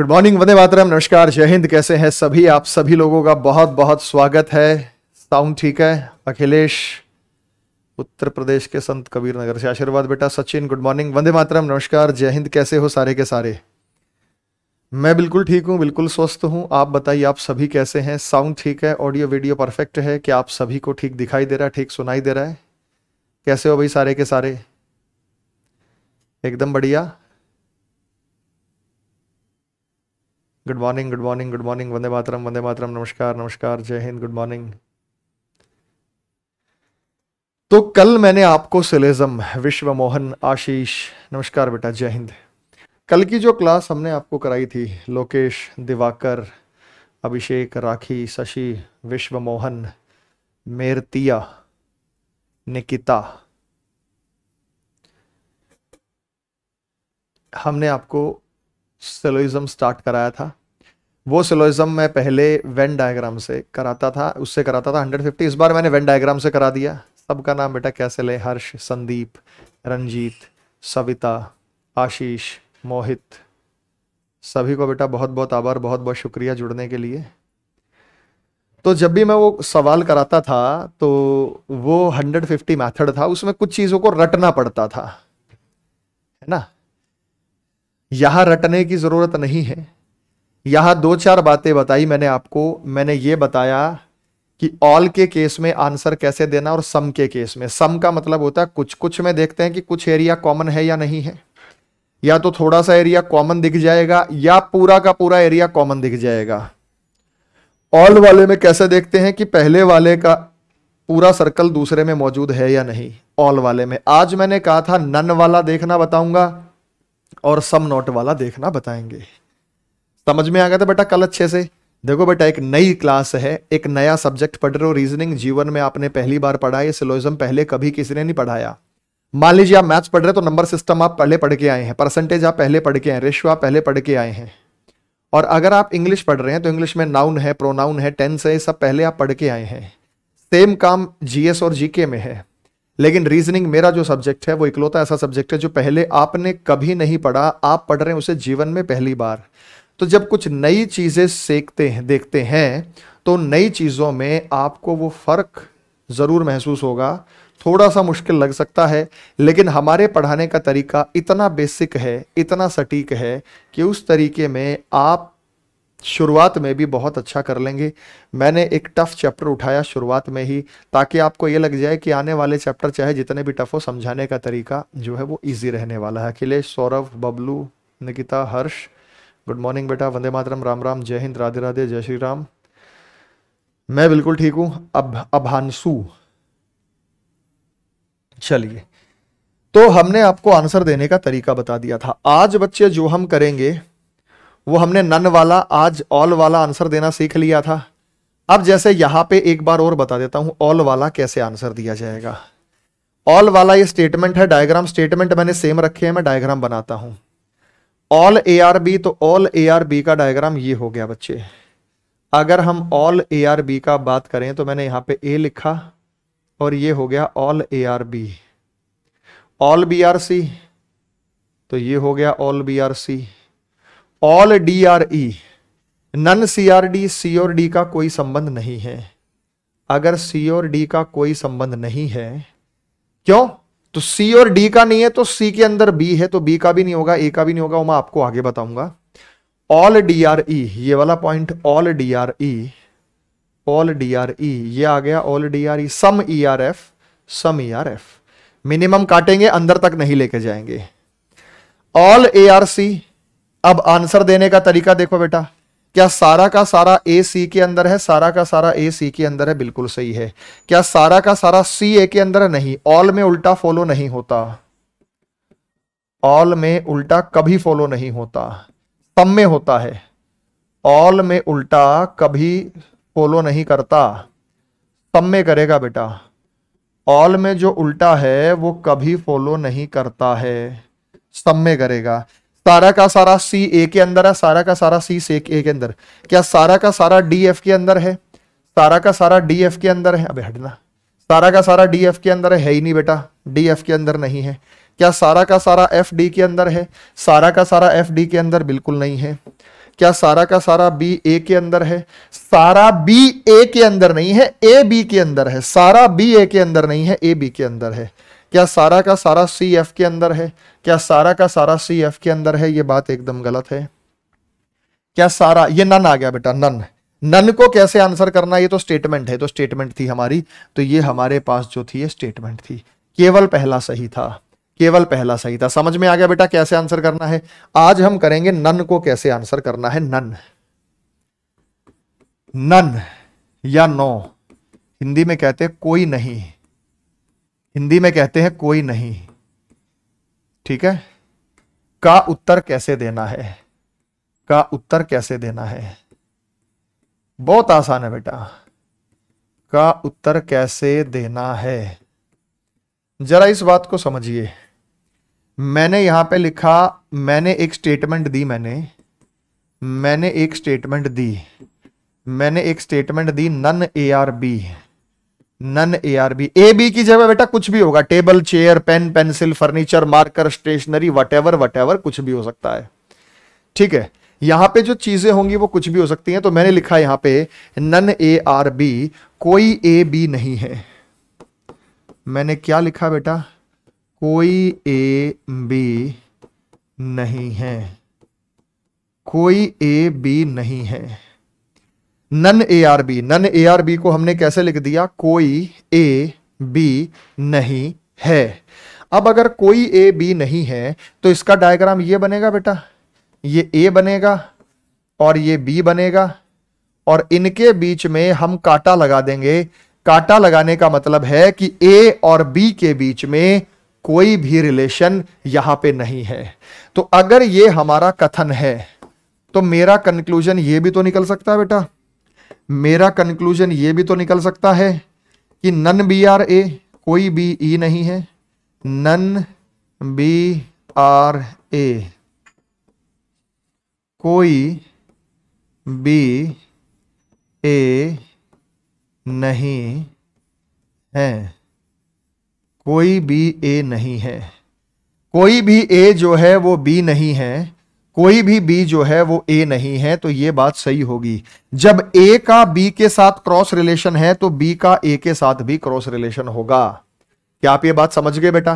Good morning वंदे मातरम नमस्कार जय हिंद कैसे हैं सभी आप सभी लोगों का बहुत बहुत स्वागत है साउंड ठीक है अखिलेश उत्तर प्रदेश के संत कबीर नगर से आशीर्वाद बेटा सचिन गुड मॉर्निंग वंदे मातरम नमस्कार जय हिंद कैसे हो सारे के सारे मैं बिल्कुल ठीक हूँ बिल्कुल स्वस्थ हूँ आप बताइए आप सभी कैसे हैं साउंड ठीक है ऑडियो वीडियो परफेक्ट है क्या आप सभी को ठीक दिखाई दे रहा है ठीक सुनाई दे रहा है कैसे हो भाई सारे के सारे एकदम बढ़िया good morning good morning good morning वंदे मातरम वंदे मातरम नमस्कार नमस्कार जय हिंद गुड मॉर्निंग तो कल मैंने आपको सिलेजम विश्व मोहन आशीष नमस्कार बेटा जय हिंद कल की जो क्लास हमने आपको कराई थी लोकेश दिवाकर अभिषेक राखी शशि विश्व मोहन मेरतिया निकिता हमने आपको सेलोइज्म स्टार्ट कराया था वो सिलोइज्म मैं पहले वेन डायग्राम से कराता था उससे कराता था 150 इस बार मैंने वेन डायग्राम से करा दिया सबका नाम बेटा कैसे ले हर्ष संदीप रंजीत सविता आशीष मोहित सभी को बेटा बहुत बहुत आभार बहुत बहुत शुक्रिया जुड़ने के लिए तो जब भी मैं वो सवाल कराता था तो वो 150 मेथड था उसमें कुछ चीज़ों को रटना पड़ता था है ना यहाँ रटने की ज़रूरत नहीं है यहां दो चार बातें बताई मैंने आपको मैंने ये बताया कि ऑल के केस में आंसर कैसे देना और सम के केस में सम का मतलब होता है कुछ कुछ में देखते हैं कि कुछ एरिया कॉमन है या नहीं है या तो थोड़ा सा एरिया कॉमन दिख जाएगा या पूरा का पूरा एरिया कॉमन दिख जाएगा ऑल वाले में कैसे देखते हैं कि पहले वाले का पूरा सर्कल दूसरे में मौजूद है या नहीं ऑल वाले में आज मैंने कहा था नन वाला देखना बताऊंगा और सम नॉट वाला देखना बताएंगे समझ में आ गया था बेटा कल अच्छे से देखो बेटा एक नई क्लास है एक नया सब्जेक्ट पढ़ रहे हो रीजनिंग जीवन में आपने पहली बार पढ़ा ये सिलोइज्म पहले कभी किसी ने नहीं पढ़ाया मान लीजिए आप मैथ्स पढ़ रहे हो तो नंबर सिस्टम आप पहले पढ़ के आए हैं परसेंटेज आप पहले पढ़ के आए रेशो आप पहले पढ़ के आए हैं और अगर आप इंग्लिश पढ़ रहे हैं तो इंग्लिश में नाउन है प्रोनाउन है टेंस है सब पहले आप पढ़ के आए हैं सेम काम जीएस और जीके में है लेकिन रीजनिंग मेरा जो सब्जेक्ट है वो इकलौता ऐसा सब्जेक्ट है जो पहले आपने कभी नहीं पढ़ा आप पढ़ रहे हैं उसे जीवन में पहली बार तो जब कुछ नई चीज़ें सीखते हैं देखते हैं तो नई चीज़ों में आपको वो फ़र्क ज़रूर महसूस होगा थोड़ा सा मुश्किल लग सकता है लेकिन हमारे पढ़ाने का तरीका इतना बेसिक है इतना सटीक है कि उस तरीके में आप शुरुआत में भी बहुत अच्छा कर लेंगे मैंने एक टफ़ चैप्टर उठाया शुरुआत में ही ताकि आपको ये लग जाए कि आने वाले चैप्टर चाहे जितने भी टफ़ हो समझाने का तरीका जो है वो ईजी रहने वाला है अखिलेश सौरभ बबलू निकिता हर्ष गुड मॉर्निंग बेटा वंदे मातरम राम राम जय हिंद राधे राधे जय श्री राम मैं बिल्कुल ठीक हूं अब अभानसु चलिए तो हमने आपको आंसर देने का तरीका बता दिया था आज बच्चे जो हम करेंगे वो हमने नन वाला आज ऑल वाला आंसर देना सीख लिया था अब जैसे यहां पे एक बार और बता देता हूं ऑल वाला कैसे आंसर दिया जाएगा ऑल वाला ये स्टेटमेंट है डायग्राम स्टेटमेंट मैंने सेम रखे हैं मैं डायग्राम बनाता हूं ऑल ए आर बी तो ऑल ए आर बी का डायग्राम ये हो गया बच्चे अगर हम ऑल ए आर बी का बात करें तो मैंने यहां पे ए लिखा और ये हो गया all A are B all B are C तो ये हो गया all B are C all D are E none C are D C और डी का कोई संबंध नहीं है अगर सी और डी का कोई संबंध नहीं है क्यों तो सी और डी का नहीं है तो सी के अंदर बी है तो बी का भी नहीं होगा ए का भी नहीं होगा वो मैं आपको आगे बताऊंगा ऑल डी आर ई ये वाला point all D are E all D are E ये आ गया all D are E some E are F some E are F minimum काटेंगे अंदर तक नहीं लेके जाएंगे ऑल ए आर सी अब आंसर देने का तरीका देखो बेटा क्या सारा का सारा ए सी के अंदर है सारा का सारा ए सी के अंदर है बिल्कुल सही है क्या सारा का सारा सी ए के अंदर है नहीं ऑल में उल्टा फॉलो नहीं होता ऑल में उल्टा कभी फॉलो नहीं होता सम में होता है ऑल में उल्टा कभी फॉलो नहीं करता सम में करेगा बेटा ऑल में जो उल्टा है वो कभी फॉलो नहीं करता है सम में करेगा सारा का सारा सी ए के अंदर है सारा का सारा सी से ए के अंदर क्या सारा का सारा डी एफ के अंदर है सारा का सारा डी एफ के अंदर है अबे हटना सारा का सारा डी एफ के अंदर है ही नहीं बेटा डी एफ के अंदर नहीं है क्या सारा का सारा एफ डी के अंदर है सारा का सारा एफ डी के अंदर बिल्कुल नहीं है क्या सारा का सारा बी ए के अंदर है सारा बी ए के अंदर नहीं है ए बी के अंदर है सारा बी ए के अंदर नहीं है ए बी के अंदर है क्या सारा का सारा सी एफ के अंदर है क्या सारा का सारा सी एफ के अंदर है ये बात एकदम गलत है क्या सारा ये नन आ गया बेटा नन नन को कैसे आंसर करना ये तो स्टेटमेंट है तो स्टेटमेंट थी हमारी तो ये हमारे पास जो थी ये स्टेटमेंट थी केवल पहला सही था केवल पहला सही था समझ में आ गया बेटा कैसे आंसर करना है आज हम करेंगे नन को कैसे आंसर करना है नन नन या नो हिंदी में कहते हैं कोई नहीं हिंदी में कहते हैं कोई नहीं ठीक है का उत्तर कैसे देना है का उत्तर कैसे देना है बहुत आसान है बेटा का उत्तर कैसे देना है जरा इस बात को समझिए मैंने यहां पे लिखा मैंने एक स्टेटमेंट दी मैंने मैंने एक स्टेटमेंट दी मैंने एक स्टेटमेंट दी none A are B none A are B A B की जगह बेटा कुछ भी होगा table chair pen pencil furniture marker stationery whatever whatever कुछ भी हो सकता है ठीक है यहां पे जो चीजें होंगी वो कुछ भी हो सकती हैं तो मैंने लिखा यहां पे नन ए आर बी कोई ए बी नहीं है मैंने क्या लिखा बेटा कोई ए बी नहीं है कोई ए बी नहीं है none A are B none A are B को हमने कैसे लिख दिया कोई ए बी नहीं है अब अगर कोई ए बी नहीं है तो इसका डायग्राम ये बनेगा बेटा ये ए बनेगा और ये बी बनेगा और इनके बीच में हम काटा लगा देंगे काटा लगाने का मतलब है कि ए और बी के बीच में कोई भी रिलेशन यहां पे नहीं है तो अगर ये हमारा कथन है तो मेरा कंक्लूजन ये भी तो निकल सकता है बेटा मेरा कंक्लूजन ये भी तो निकल सकता है कि नन बी आर ए कोई बी ई नहीं है नन बी आर ए कोई बी ए नहीं है कोई बी ए नहीं है कोई भी ए जो है वो बी नहीं है कोई भी बी जो है वो ए नहीं है तो ये बात सही होगी जब ए का बी के साथ क्रॉस रिलेशन है तो बी का ए के साथ भी क्रॉस रिलेशन होगा क्या आप ये बात समझ गए बेटा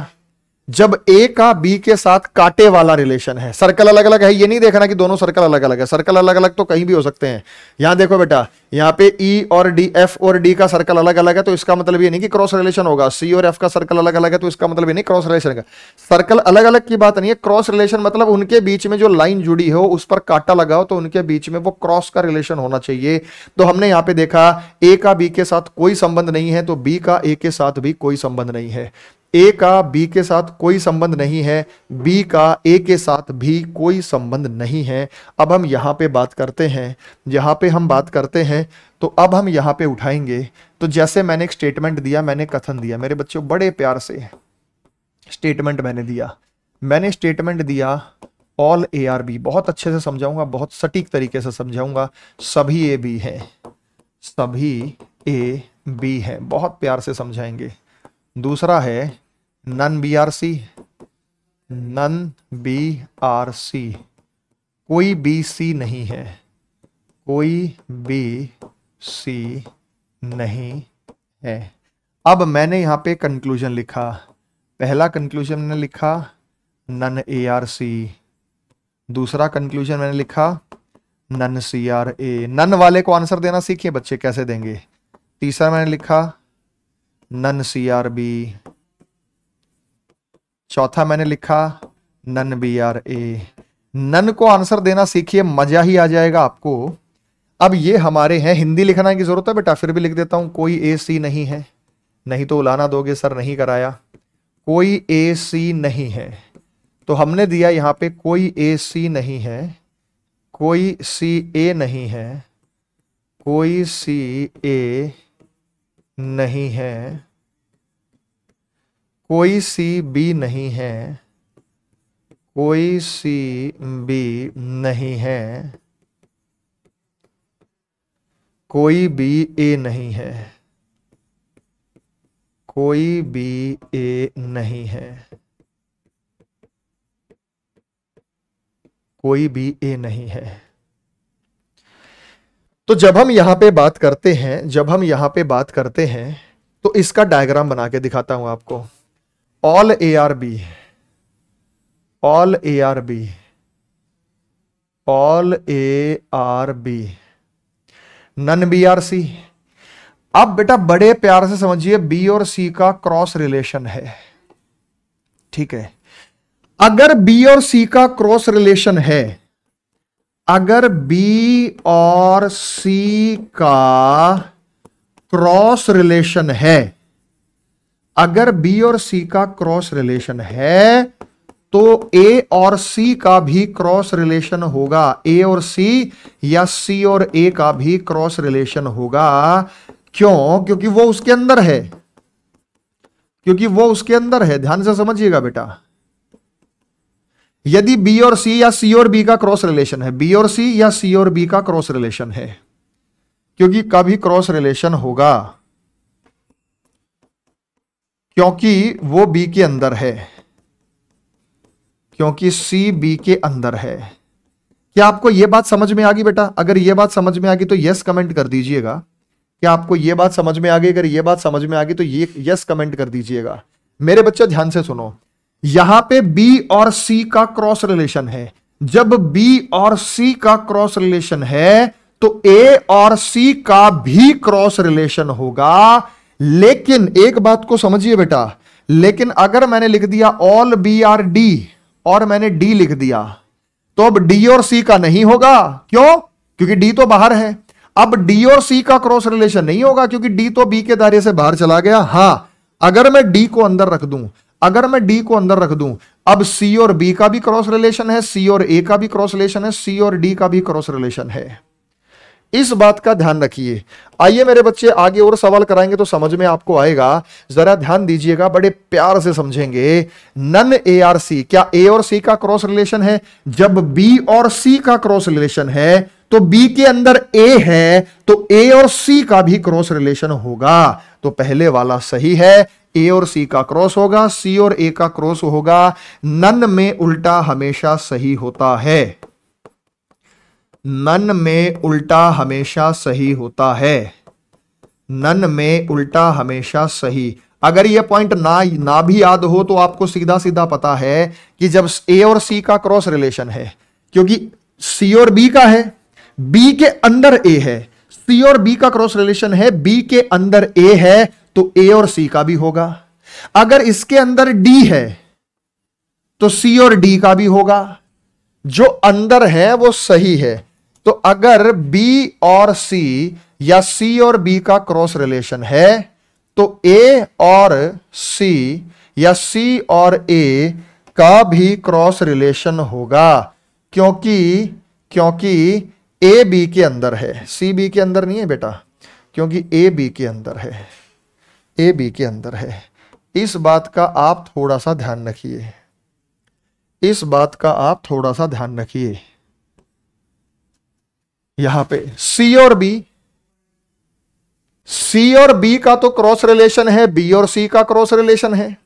जब ए का बी के साथ काटे वाला रिलेशन है सर्कल अलग अलग है ये नहीं देखना कि दोनों सर्कल अलग अलग है सर्कल अलग अलग तो कहीं भी हो सकते हैं यहां देखो बेटा यहां पे ई e और डी एफ और डी का सर्कल अलग अलग है तो इसका मतलब ये नहीं कि क्रॉस रिलेशन होगा सी और एफ का सर्कल अलग अलग है तो इसका मतलब ये नहीं क्रॉस रिलेशन का सर्कल अलग अलग की बात नहीं है क्रॉस रिलेशन मतलब उनके बीच में जो लाइन जुड़ी हो उस पर काटा लगा हो तो उनके बीच में वो क्रॉस का रिलेशन होना चाहिए तो हमने यहां पर देखा ए का बी के साथ कोई संबंध नहीं है तो बी का ए के साथ भी कोई संबंध नहीं है ए का बी के साथ कोई संबंध नहीं है बी का ए के साथ भी कोई संबंध नहीं है अब हम यहाँ पे बात करते हैं यहाँ पे हम बात करते हैं तो अब हम यहाँ पे उठाएंगे तो जैसे मैंने एक स्टेटमेंट दिया मैंने कथन दिया मेरे बच्चों बड़े प्यार से स्टेटमेंट मैंने दिया मैंने स्टेटमेंट दिया ऑल ए आर बी बहुत अच्छे से समझाऊंगा बहुत सटीक तरीके से समझाऊंगा सभी ए बी हैं सभी ए बी हैं बहुत प्यार से समझाएंगे दूसरा है none B are C none B are C कोई बी सी नहीं है कोई बी सी नहीं है अब मैंने यहाँ पे कंक्लूजन लिखा पहला कंक्लूजन मैंने लिखा नन ए आर सी दूसरा कंक्लूजन मैंने लिखा none C are A none वाले को आंसर देना सीखिए बच्चे कैसे देंगे तीसरा मैंने लिखा नन सी आर बी चौथा मैंने लिखा none B are A none को आंसर देना सीखिए मजा ही आ जाएगा आपको अब ये हमारे हैं हिंदी लिखना की जरूरत है बेटा फिर भी लिख देता हूं कोई ए सी नहीं है नहीं तो उलाना दोगे सर नहीं कराया कोई ए सी नहीं है तो हमने दिया यहाँ पे कोई ए सी नहीं है कोई सी ए नहीं है कोई सी ए नहीं है कोई सी बी नहीं है कोई सी बी नहीं है कोई बी ए नहीं है कोई बी ए नहीं है कोई बी ए नहीं है तो जब हम यहां पे बात करते हैं जब हम यहां पे बात करते हैं तो इसका डायग्राम बना के दिखाता हूं आपको all all A A are B are B all A are B none B are C अब बेटा बड़े प्यार से समझिए बी और सी का क्रॉस रिलेशन है ठीक है अगर बी और सी का क्रॉस रिलेशन है अगर बी और सी का क्रॉस रिलेशन है अगर बी और सी का क्रॉस रिलेशन है तो ए और सी का भी क्रॉस रिलेशन होगा ए और सी या सी और ए का भी क्रॉस रिलेशन होगा क्यों क्योंकि वो उसके अंदर है क्योंकि वो उसके अंदर है ध्यान से समझिएगा बेटा यदि बी और सी या सी और बी का क्रॉस रिलेशन है बी और सी या सी और बी का क्रॉस रिलेशन है क्योंकि कभी क्रॉस रिलेशन होगा क्योंकि वो बी के अंदर है क्योंकि सी बी के अंदर है क्या आपको यह बात समझ में आ गई बेटा अगर यह बात समझ में आ गई तो यस कमेंट कर दीजिएगा क्या आपको यह बात समझ में आ गई अगर यह बात समझ में आ गई तो ये यस कमेंट कर दीजिएगा मेरे बच्चे ध्यान से सुनो यहां पे बी और सी का क्रॉस रिलेशन है जब बी और सी का क्रॉस रिलेशन है तो ए और सी का भी क्रॉस रिलेशन होगा लेकिन एक बात को समझिए बेटा लेकिन अगर मैंने लिख दिया ऑल बी आर डी और मैंने डी लिख दिया तो अब डी और सी का नहीं होगा क्यों क्योंकि डी तो बाहर है अब डी और सी का क्रॉस रिलेशन नहीं होगा क्योंकि डी तो बी के दायरे से बाहर चला गया हां अगर मैं डी को अंदर रख दूं अगर मैं डी को अंदर रख दूं अब सी और बी का भी क्रॉस रिलेशन है सी और ए का भी क्रॉस रिलेशन है सी और डी का भी क्रॉस रिलेशन है इस बात का ध्यान रखिए आइए मेरे बच्चे आगे और सवाल कराएंगे तो समझ में आपको आएगा जरा ध्यान दीजिएगा बड़े प्यार से समझेंगे नन ए आर सी क्या ए और सी का क्रॉस रिलेशन है जब बी और सी का क्रॉस रिलेशन है तो बी के अंदर ए है तो ए और सी का भी क्रॉस रिलेशन होगा तो पहले वाला सही है ए और सी का क्रॉस होगा सी और ए का क्रॉस होगा नन में उल्टा हमेशा सही होता है नन में उल्टा हमेशा सही होता है नन में उल्टा हमेशा सही अगर यह पॉइंट ना ना भी याद हो तो आपको सीधा सीधा पता है कि जब ए और सी का क्रॉस रिलेशन है क्योंकि सी और बी का है बी के अंदर ए है सी और बी का क्रॉस रिलेशन है बी के अंदर ए है तो ए और सी का भी होगा अगर इसके अंदर डी है तो सी और डी का भी होगा जो अंदर है वो सही है तो अगर बी और सी या सी और बी का क्रॉस रिलेशन है तो ए और सी या सी और ए का भी क्रॉस रिलेशन होगा क्योंकि क्योंकि ए बी के अंदर है सी बी के अंदर नहीं है बेटा क्योंकि ए बी के अंदर है ए बी के अंदर है इस बात का आप थोड़ा सा ध्यान रखिए इस बात का आप थोड़ा सा ध्यान रखिए यहां पे सी और बी सी और बी का तो क्रॉस रिलेशन है बी और सी का क्रॉस रिलेशन है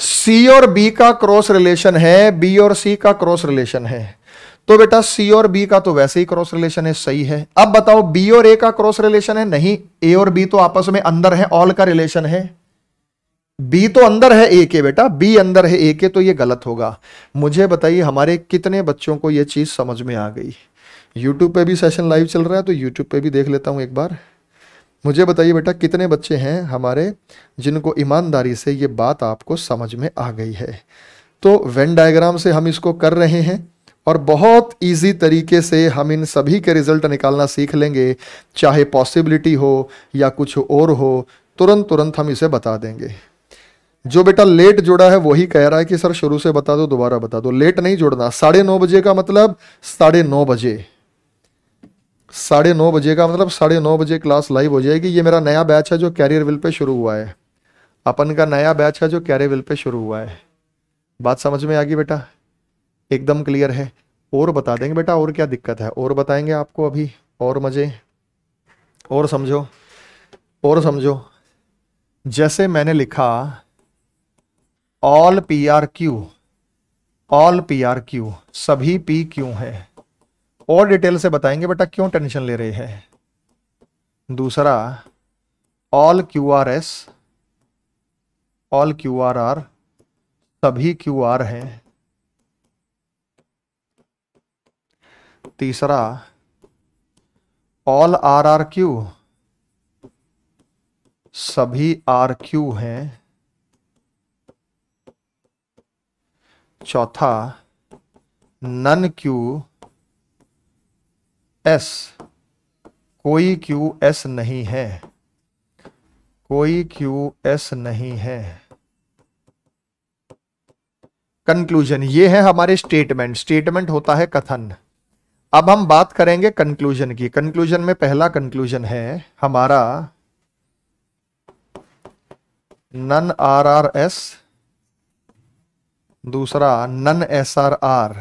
सी और बी का क्रॉस रिलेशन है बी और सी का क्रॉस रिलेशन है तो बेटा सी और बी का तो वैसे ही क्रॉस रिलेशन है सही है अब बताओ बी और ए का क्रॉस रिलेशन है नहीं ए और बी तो आपस में अंदर है ऑल का रिलेशन है बी तो अंदर है ए के बेटा बी अंदर है ए के तो ये गलत होगा मुझे बताइए हमारे कितने बच्चों को ये चीज समझ में आ गई यूट्यूब पे भी सेशन लाइव चल रहा है तो यूट्यूब पे भी देख लेता हूँ एक बार मुझे बताइए बेटा कितने बच्चे हैं हमारे जिनको ईमानदारी से ये बात आपको समझ में आ गई है तो वेन डायग्राम से हम इसको कर रहे हैं और बहुत इजी तरीके से हम इन सभी के रिजल्ट निकालना सीख लेंगे चाहे पॉसिबिलिटी हो या कुछ और हो तुरंत तुरंत हम इसे बता देंगे जो बेटा लेट जुड़ा है वही कह रहा है कि सर शुरू से बता दो दोबारा बता दो लेट नहीं जुड़ना साढ़े नौ बजे का मतलब साढ़े नौ बजे साढ़े नौ बजे का मतलब साढ़े नौ बजे क्लास लाइव हो जाएगी ये मेरा नया बैच है जो कैरियर विल पे शुरू हुआ है अपन का नया बैच है जो कैरियर विल पे शुरू हुआ है बात समझ में आ गई बेटा एकदम क्लियर है और बता देंगे बेटा और क्या दिक्कत है और बताएंगे आपको अभी और मज़े और समझो और समझो जैसे मैंने लिखा all P are Q all P are Q सभी पी क्यू हैं और डिटेल से बताएंगे बेटा क्यों टेंशन ले रहे हैं दूसरा all Q are S all Q are R सभी क्यू आर हैं तीसरा ऑल आर आर क्यू सभी आर क्यू हैं चौथा नन क्यू एस कोई क्यू एस नहीं है कोई क्यू एस नहीं है कंक्लूजन ये है हमारे स्टेटमेंट स्टेटमेंट होता है कथन अब हम बात करेंगे कंक्लूजन की कंक्लूजन में पहला कंक्लूजन है हमारा नन आर आर एस दूसरा none S are R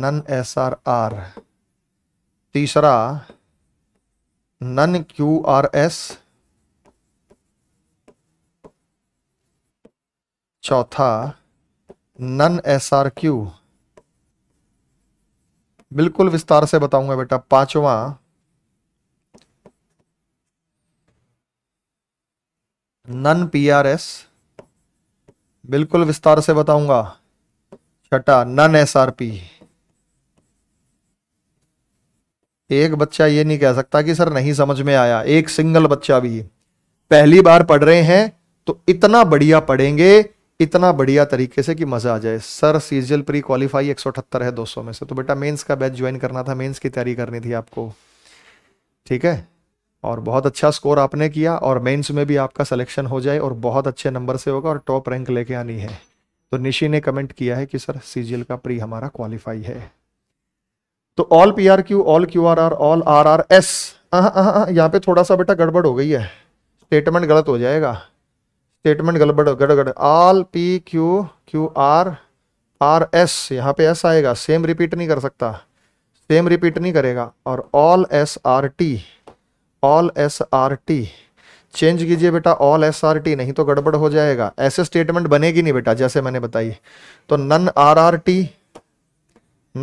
none S are R तीसरा नन क्यू आर एस चौथा नन एस आर क्यू बिल्कुल विस्तार से बताऊंगा बेटा पांचवा नन पी आर एस बिल्कुल विस्तार से बताऊंगा छठा नन एस आर पी एक बच्चा ये नहीं कह सकता कि सर नहीं समझ में आया एक सिंगल बच्चा भी पहली बार पढ़ रहे हैं तो इतना बढ़िया पढ़ेंगे इतना बढ़िया तरीके से कि मजा आ जाए सर सीजल प्री क्वालिफाई एक है 200 में से तो बेटा मेंस का बैच ज्वाइन करना था मेंस की तैयारी करनी थी आपको ठीक है और बहुत अच्छा स्कोर आपने किया और मेंस में भी आपका सिलेक्शन हो जाए और बहुत अच्छे नंबर से होगा और टॉप रैंक लेके आनी है तो निशी ने कमेंट किया है कि सर सीजीएल का प्री हमारा क्वालिफाई है तो all P are Q all Q are R all R R S यहाँ पे थोड़ा सा बेटा गड़बड़ हो गई है स्टेटमेंट गलत हो जाएगा स्टेटमेंट गड़बड़ गड़बड़ all P Q Q are R S यहाँ पे एस आएगा सेम रिपीट नहीं कर सकता सेम रिपीट नहीं करेगा और all S are T all S are T change कीजिए बेटा ऑल एस आर टी नहीं तो गड़बड़ हो जाएगा ऐसे स्टेटमेंट बनेगी नहीं बेटा जैसे मैंने बताई तो none R are T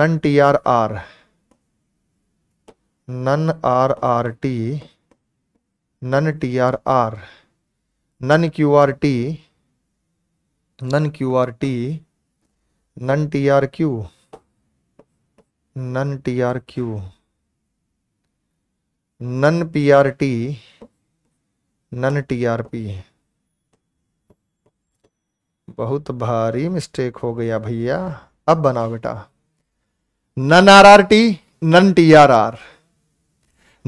none T are R none R are T none T are R none Q are T none Q are T none T are Q none T are Q none P are T none T are P बहुत भारी mistake हो गया भैया अब बनाओ बेटा none R are T none T are R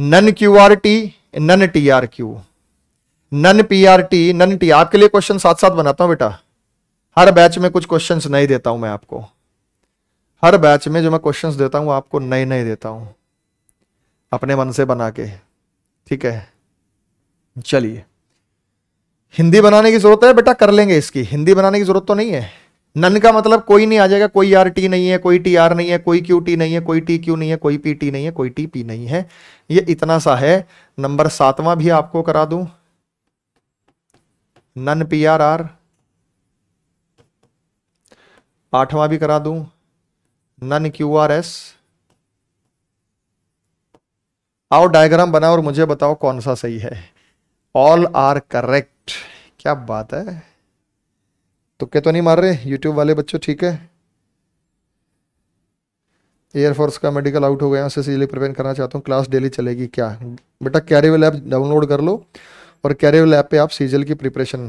none Q are T none T are Q none P are T none T आपके लिए क्वेश्चन साथ साथ बनाता हूं बेटा हर बैच में कुछ क्वेश्चंस नहीं देता हूं मैं आपको हर बैच में जो मैं क्वेश्चंस देता हूं आपको नए नए देता हूं अपने मन से बना के ठीक है चलिए हिंदी बनाने की जरूरत है बेटा कर लेंगे इसकी हिंदी बनाने की जरूरत तो नहीं है नन का मतलब कोई नहीं आ जाएगा कोई आर टी नहीं है कोई टी आर नहीं है कोई क्यू टी नहीं है कोई टी क्यू नहीं है कोई पी टी नहीं है कोई टी पी नहीं है ये इतना सा है नंबर सातवां भी आपको करा दूं नन पी आर आर आठवां भी करा दूं नन क्यू आर एस आओ डायग्राम बनाओ और मुझे बताओ कौन सा सही है ऑल आर करेक्ट क्या बात है तुक्के तो, तो नहीं मार रहे यूट्यूब वाले बच्चों ठीक है एयरफोर्स का मेडिकल आउट हो गया उसे इसीलिए प्रिपेयर करना चाहता हूँ क्लास डेली चलेगी क्या बेटा कैरेवल ऐप डाउनलोड कर लो और कैरेवल ऐप पे आप सीजल की प्रिपरेशन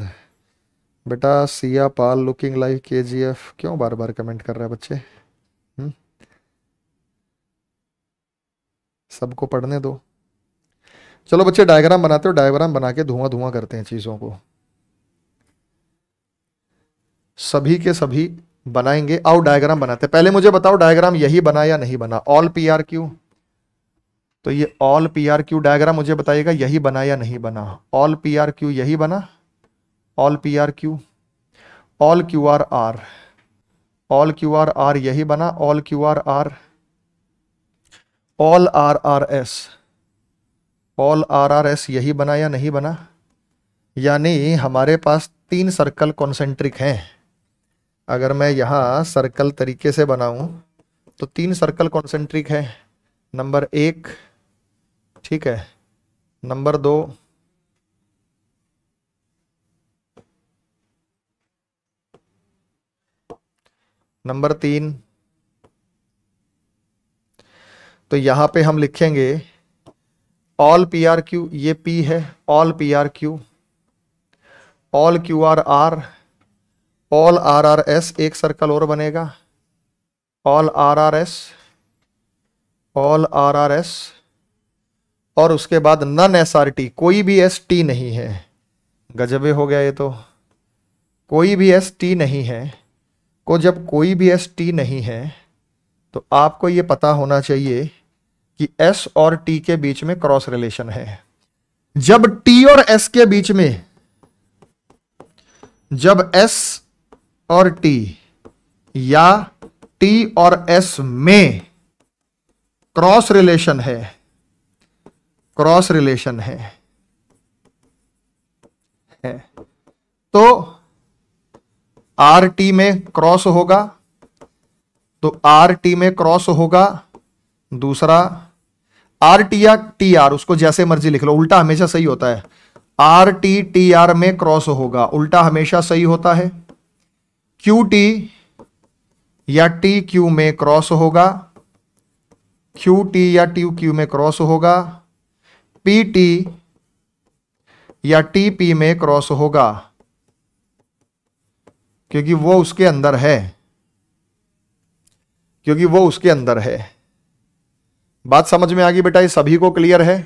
बेटा सिया पाल लुकिंग लाइक के जी एफ क्यों बार बार कमेंट कर रहे हैं बच्चे हम्म? सबको पढ़ने दो चलो बच्चे डायग्राम बनाते हो डायग्राम बना के धुआं धुआं करते हैं चीज़ों को सभी के सभी बनाएंगे आओ डायग्राम बनाते हैं पहले मुझे बताओ डायग्राम यही बना या नहीं बना ऑल पी आर क्यू तो ये all P are Q diagram मुझे बताइएगा यही बना या नहीं बना ऑल पी आर क्यू यही बना all P are Q all Q are R all Q are R यही बना all Q are R all R are S all R are S यही बना या नहीं बना यानी हमारे पास तीन सर्कल कॉन्सेंट्रिक हैं अगर मैं यहाँ सर्कल तरीके से बनाऊँ तो तीन सर्कल कॉन्सेंट्रिक है नंबर एक ठीक है नंबर दो नंबर तीन तो यहां पे हम लिखेंगे ऑल पी आर क्यू ये पी है all P are Q all Q are R all R are S एक सर्कल और बनेगा all R are S all R are S और उसके बाद नन एस आर टी कोई भी एस टी नहीं है गजबे हो गया ये तो कोई भी एस टी नहीं है को जब कोई भी एस टी नहीं है तो आपको ये पता होना चाहिए कि एस और टी के बीच में क्रॉस रिलेशन है जब टी और एस के बीच में जब एस और टी या टी और एस में क्रॉस रिलेशन है क्रॉस रिलेशन है, है। तो आर टी में क्रॉस होगा तो आर टी में क्रॉस होगा दूसरा आर टी या टी आर उसको जैसे मर्जी लिख लो उल्टा हमेशा सही होता है आर टी टी आर में क्रॉस होगा उल्टा हमेशा सही होता है क्यू टी या टी क्यू में क्रॉस होगा क्यू टी या टी क्यू में क्रॉस होगा पी टी या टी पी में क्रॉस होगा क्योंकि वो उसके अंदर है क्योंकि वो उसके अंदर है बात समझ में आ गई बेटा ये सभी को क्लियर है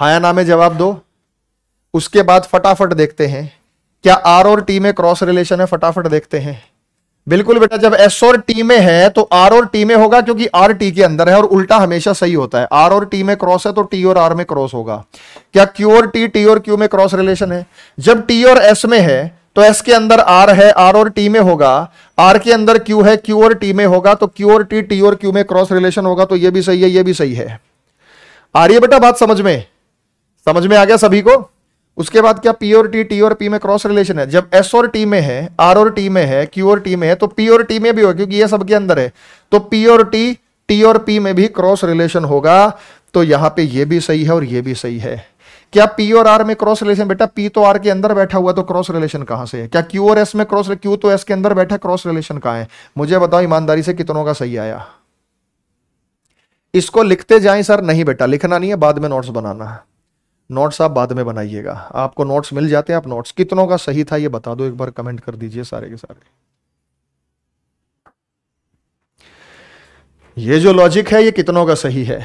हाया ना में जवाब दो उसके बाद फटाफट देखते हैं क्या आर और टी में क्रॉस रिलेशन है फटाफट देखते हैं बिल्कुल बेटा जब एस और टी में है तो आर और टी में होगा क्योंकि आर टी के अंदर है और उल्टा हमेशा सही होता है आर और टी में क्रॉस है तो टी और आर में क्रॉस होगा क्या क्यू और टी टी और क्यू में क्रॉस रिलेशन है जब टी और एस में है तो एस के अंदर आर है आर और टी में होगा आर के अंदर क्यू है क्यू और टी में होगा तो क्यू और टी टी और क्यू में क्रॉस रिलेशन होगा तो ये भी सही है यह भी सही है आ रही है बेटा बात समझ में समझ में आ गया सभी को उसके बाद क्या पी और टी टी और पी में क्रॉस रिलेशन है जब एस और टी में है आर और टी में है क्यू और टी में है तो पी और टी में भी होगा क्योंकि ये सबके अंदर है तो पी और टी टी और पी में भी क्रॉस रिलेशन होगा तो यहां पे ये भी सही है और ये भी सही है क्या पी और आर में क्रॉस रिलेशन बेटा पी तो आर के अंदर बैठा हुआ तो क्रॉस रिलेशन कहां से है क्या क्यू और एस में क्रॉस क्यू तो एस के अंदर बैठा क्रॉस रिलेशन कहां है मुझे बताओ ईमानदारी से कितनों का सही आया इसको लिखते जाए सर नहीं बेटा लिखना नहीं है बाद में नोट्स बनाना है नोट्स आप बाद में बनाइएगा आपको नोट्स मिल जाते हैं आप नोट्स कितनों का सही था ये बता दो एक बार कमेंट कर दीजिए सारे के सारे ये जो लॉजिक है ये कितनों का सही है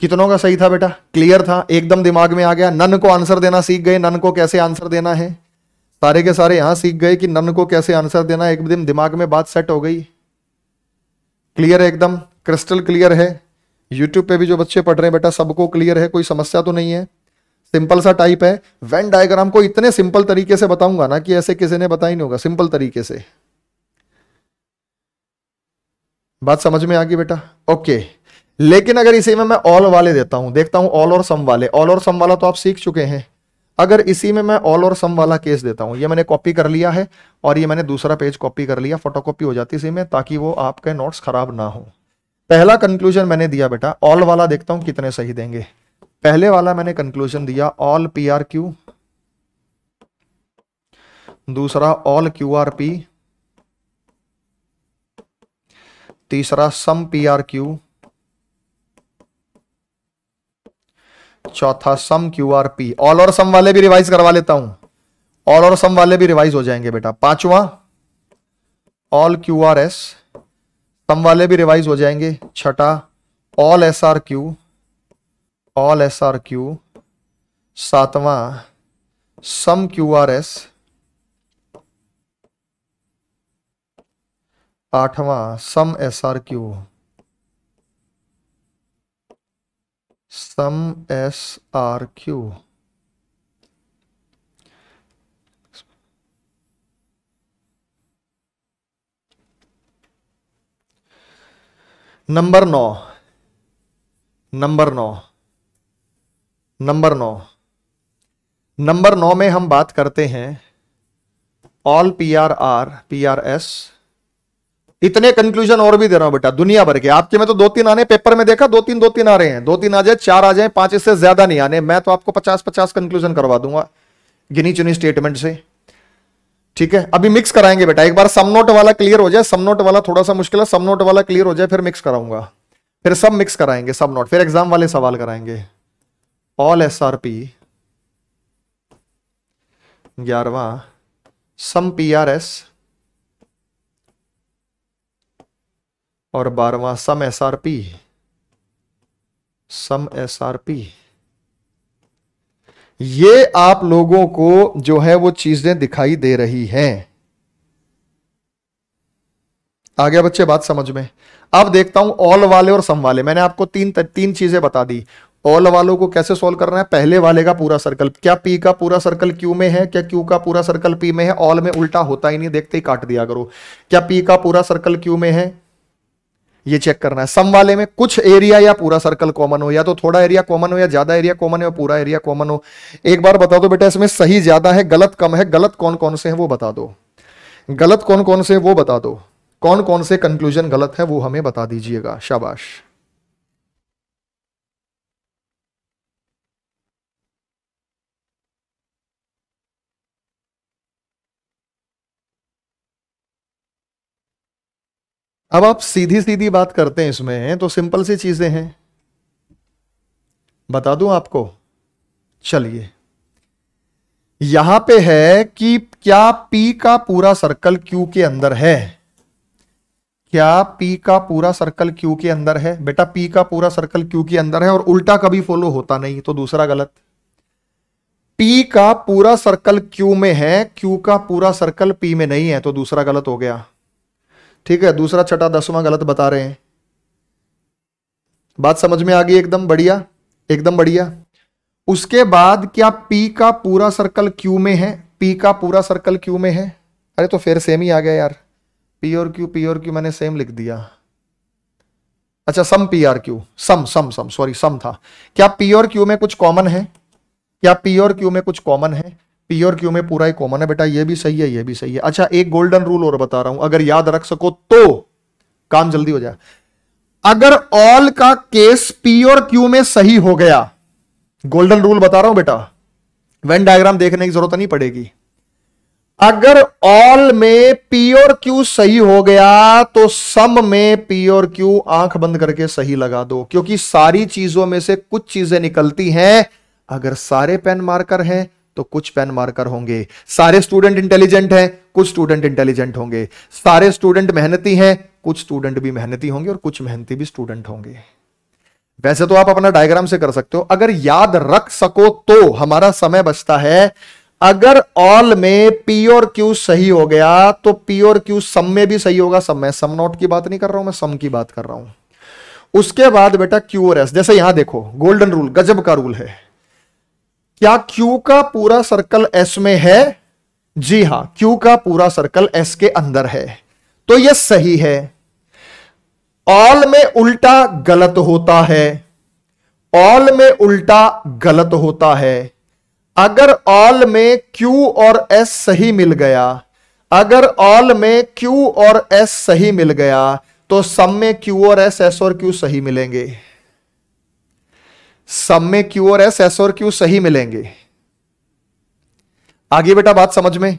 कितनों का सही था बेटा क्लियर था एकदम दिमाग में आ गया नन को आंसर देना सीख गए नन को कैसे आंसर देना है सारे के सारे यहां सीख गए कि नन को कैसे आंसर देना एकदम दिमाग में बात सेट हो गई क्लियर है एकदम क्रिस्टल क्लियर है यूट्यूब पे भी जो बच्चे पढ़ रहे हैं बेटा सबको क्लियर है कोई समस्या तो नहीं है सिंपल सा टाइप है वेन डायग्राम को इतने सिंपल तरीके से बताऊंगा ना कि ऐसे किसी ने बताया नहीं होगा सिंपल तरीके से बात समझ में आ गई बेटा ओके लेकिन अगर इसी में मैं ऑल वाले देता हूं देखता हूं ऑल और सम वाले ऑल और सम वाला तो आप सीख चुके हैं अगर इसी में मैं ऑल और सम वाला केस देता हूं ये मैंने कॉपी कर लिया है और ये मैंने दूसरा पेज कॉपी कर लिया फोटोकॉपी हो जाती है इसी में ताकि वो आपके नोट्स खराब ना हो पहला कंक्लूजन मैंने दिया बेटा ऑल वाला देखता हूं कितने सही देंगे पहले वाला मैंने कंक्लूजन दिया ऑल पी आर क्यू दूसरा ऑल क्यू आर पी तीसरा सम पी आर क्यू चौथा some Q are P all और सम वाले भी रिवाइज करवा लेता हूं ऑल और सम वाले भी रिवाइज हो जाएंगे बेटा पांचवा all Q are S some वाले भी रिवाइज हो जाएंगे छठा all S are Q all S are Q सातवा सम क्यू आर एस आठवां some S are Q some S are Q number नौ नंबर नौ नंबर नौ नंबर नौ में हम बात करते हैं all P are R P are S इतने कंक्लूजन और भी दे रहा हूं बेटा दुनिया भर के आपके में तो दो तीन आने पेपर में देखा दो तीन दो तीन आ रहे हैं दो तीन आ जाए चार आ जाए पांच इससे ज्यादा नहीं आने मैं तो आपको पचास पचास कंक्लूजन करवा दूंगा गिनी चुनी स्टेटमेंट से ठीक है अभी मिक्स कराएंगे बेटा एक बार सम नोट वाला क्लियर हो जाए सम नोट वाला थोड़ा सा मुश्किल है सम नोट वाला क्लियर हो जाए फिर मिक्स कराऊंगा फिर सब मिक्स कराएंगे सब नोट फिर एग्जाम वाले सवाल कराएंगे ऑल एस आर पी ग्यारवा सम पी आर एस और बारवा some S are P some S are P ये आप लोगों को जो है वो चीजें दिखाई दे रही हैं आ गया बच्चे बात समझ में अब देखता हूं ऑल वाले और सम वाले मैंने आपको तीन तीन चीजें बता दी ऑल वालों को कैसे सॉल्व करना है पहले वाले का पूरा सर्कल क्या पी का पूरा सर्कल क्यू में है क्या क्यू का पूरा सर्कल पी में है ऑल में उल्टा होता ही नहीं देखते ही काट दिया करो क्या पी का पूरा सर्कल क्यू में है ये चेक करना है सम वाले में कुछ एरिया या पूरा सर्कल कॉमन हो या तो थोड़ा एरिया कॉमन हो या ज्यादा एरिया कॉमन हो या पूरा एरिया कॉमन हो एक बार बता दो बेटा इसमें सही ज्यादा है गलत कम है गलत कौन कौन से है वो बता दो गलत कौन कौन से वो बता दो कौन कौन से कंक्लूजन गलत है वो हमें बता दीजिएगा शाबाश अब आप सीधी सीधी बात करते हैं इसमें तो सिंपल सी चीजें हैं बता दूं आपको चलिए यहां पे है कि क्या पी का पूरा सर्कल क्यू के अंदर है क्या पी का पूरा सर्कल क्यू के अंदर है बेटा पी का पूरा सर्कल क्यू के अंदर है और उल्टा कभी फॉलो होता नहीं तो दूसरा गलत पी का पूरा सर्कल क्यू में है क्यू का पूरा सर्कल पी में नहीं है तो दूसरा गलत हो गया ठीक है दूसरा छठा दसवां गलत बता रहे हैं बात समझ में आ गई एकदम बढ़िया एकदम बढ़िया उसके बाद क्या पी का पूरा सर्कल क्यू में है पी का पूरा सर्कल क्यू में है अरे तो फिर सेम ही आ गया यार P और क्यू पी और क्यू मैंने सेम लिख दिया अच्छा some P are Q some some some sorry some था क्या P और क्यू में कुछ कॉमन है क्या पी और क्यू में कुछ कॉमन है पी और क्यू में पूरा ही कॉमन है बेटा ये भी सही है ये भी सही है अच्छा एक गोल्डन रूल और बता रहा हूं अगर याद रख सको तो काम जल्दी हो जाए अगर ऑल का केस पी और क्यू में सही हो गया गोल्डन रूल बता रहा हूं बेटा वेन डायग्राम देखने की जरूरत नहीं पड़ेगी अगर ऑल में पी और क्यू सही हो गया तो सम में पी और क्यू आंख बंद करके सही लगा दो क्योंकि सारी चीजों में से कुछ चीजें निकलती हैं अगर सारे पेन मार्कर हैं तो कुछ पेन मार्कर होंगे सारे स्टूडेंट इंटेलिजेंट हैं कुछ स्टूडेंट इंटेलिजेंट होंगे सारे स्टूडेंट मेहनती हैं कुछ स्टूडेंट भी मेहनती होंगे और कुछ मेहनती भी स्टूडेंट होंगे वैसे तो आप अपना डायग्राम से कर सकते हो अगर याद रख सको तो हमारा समय बचता है अगर ऑल में पी और क्यू सही हो गया तो पी और क्यू सम में भी सही होगा सम में सम नॉट की बात नहीं कर रहा हूं मैं सम की बात कर रहा हूं उसके बाद बेटा क्यू और एस जैसे यहां देखो गोल्डन रूल गजब का रूल है क्या Q का पूरा सर्कल S में है जी हां Q का पूरा सर्कल S के अंदर है तो यह सही है ऑल में उल्टा गलत होता है ऑल में उल्टा गलत होता है अगर ऑल में Q और S सही मिल गया अगर ऑल में Q और S सही मिल गया तो सम में Q और S S और Q सही मिलेंगे सब में क्यू और एस एस और क्यू सही मिलेंगे आगे बेटा बात समझ में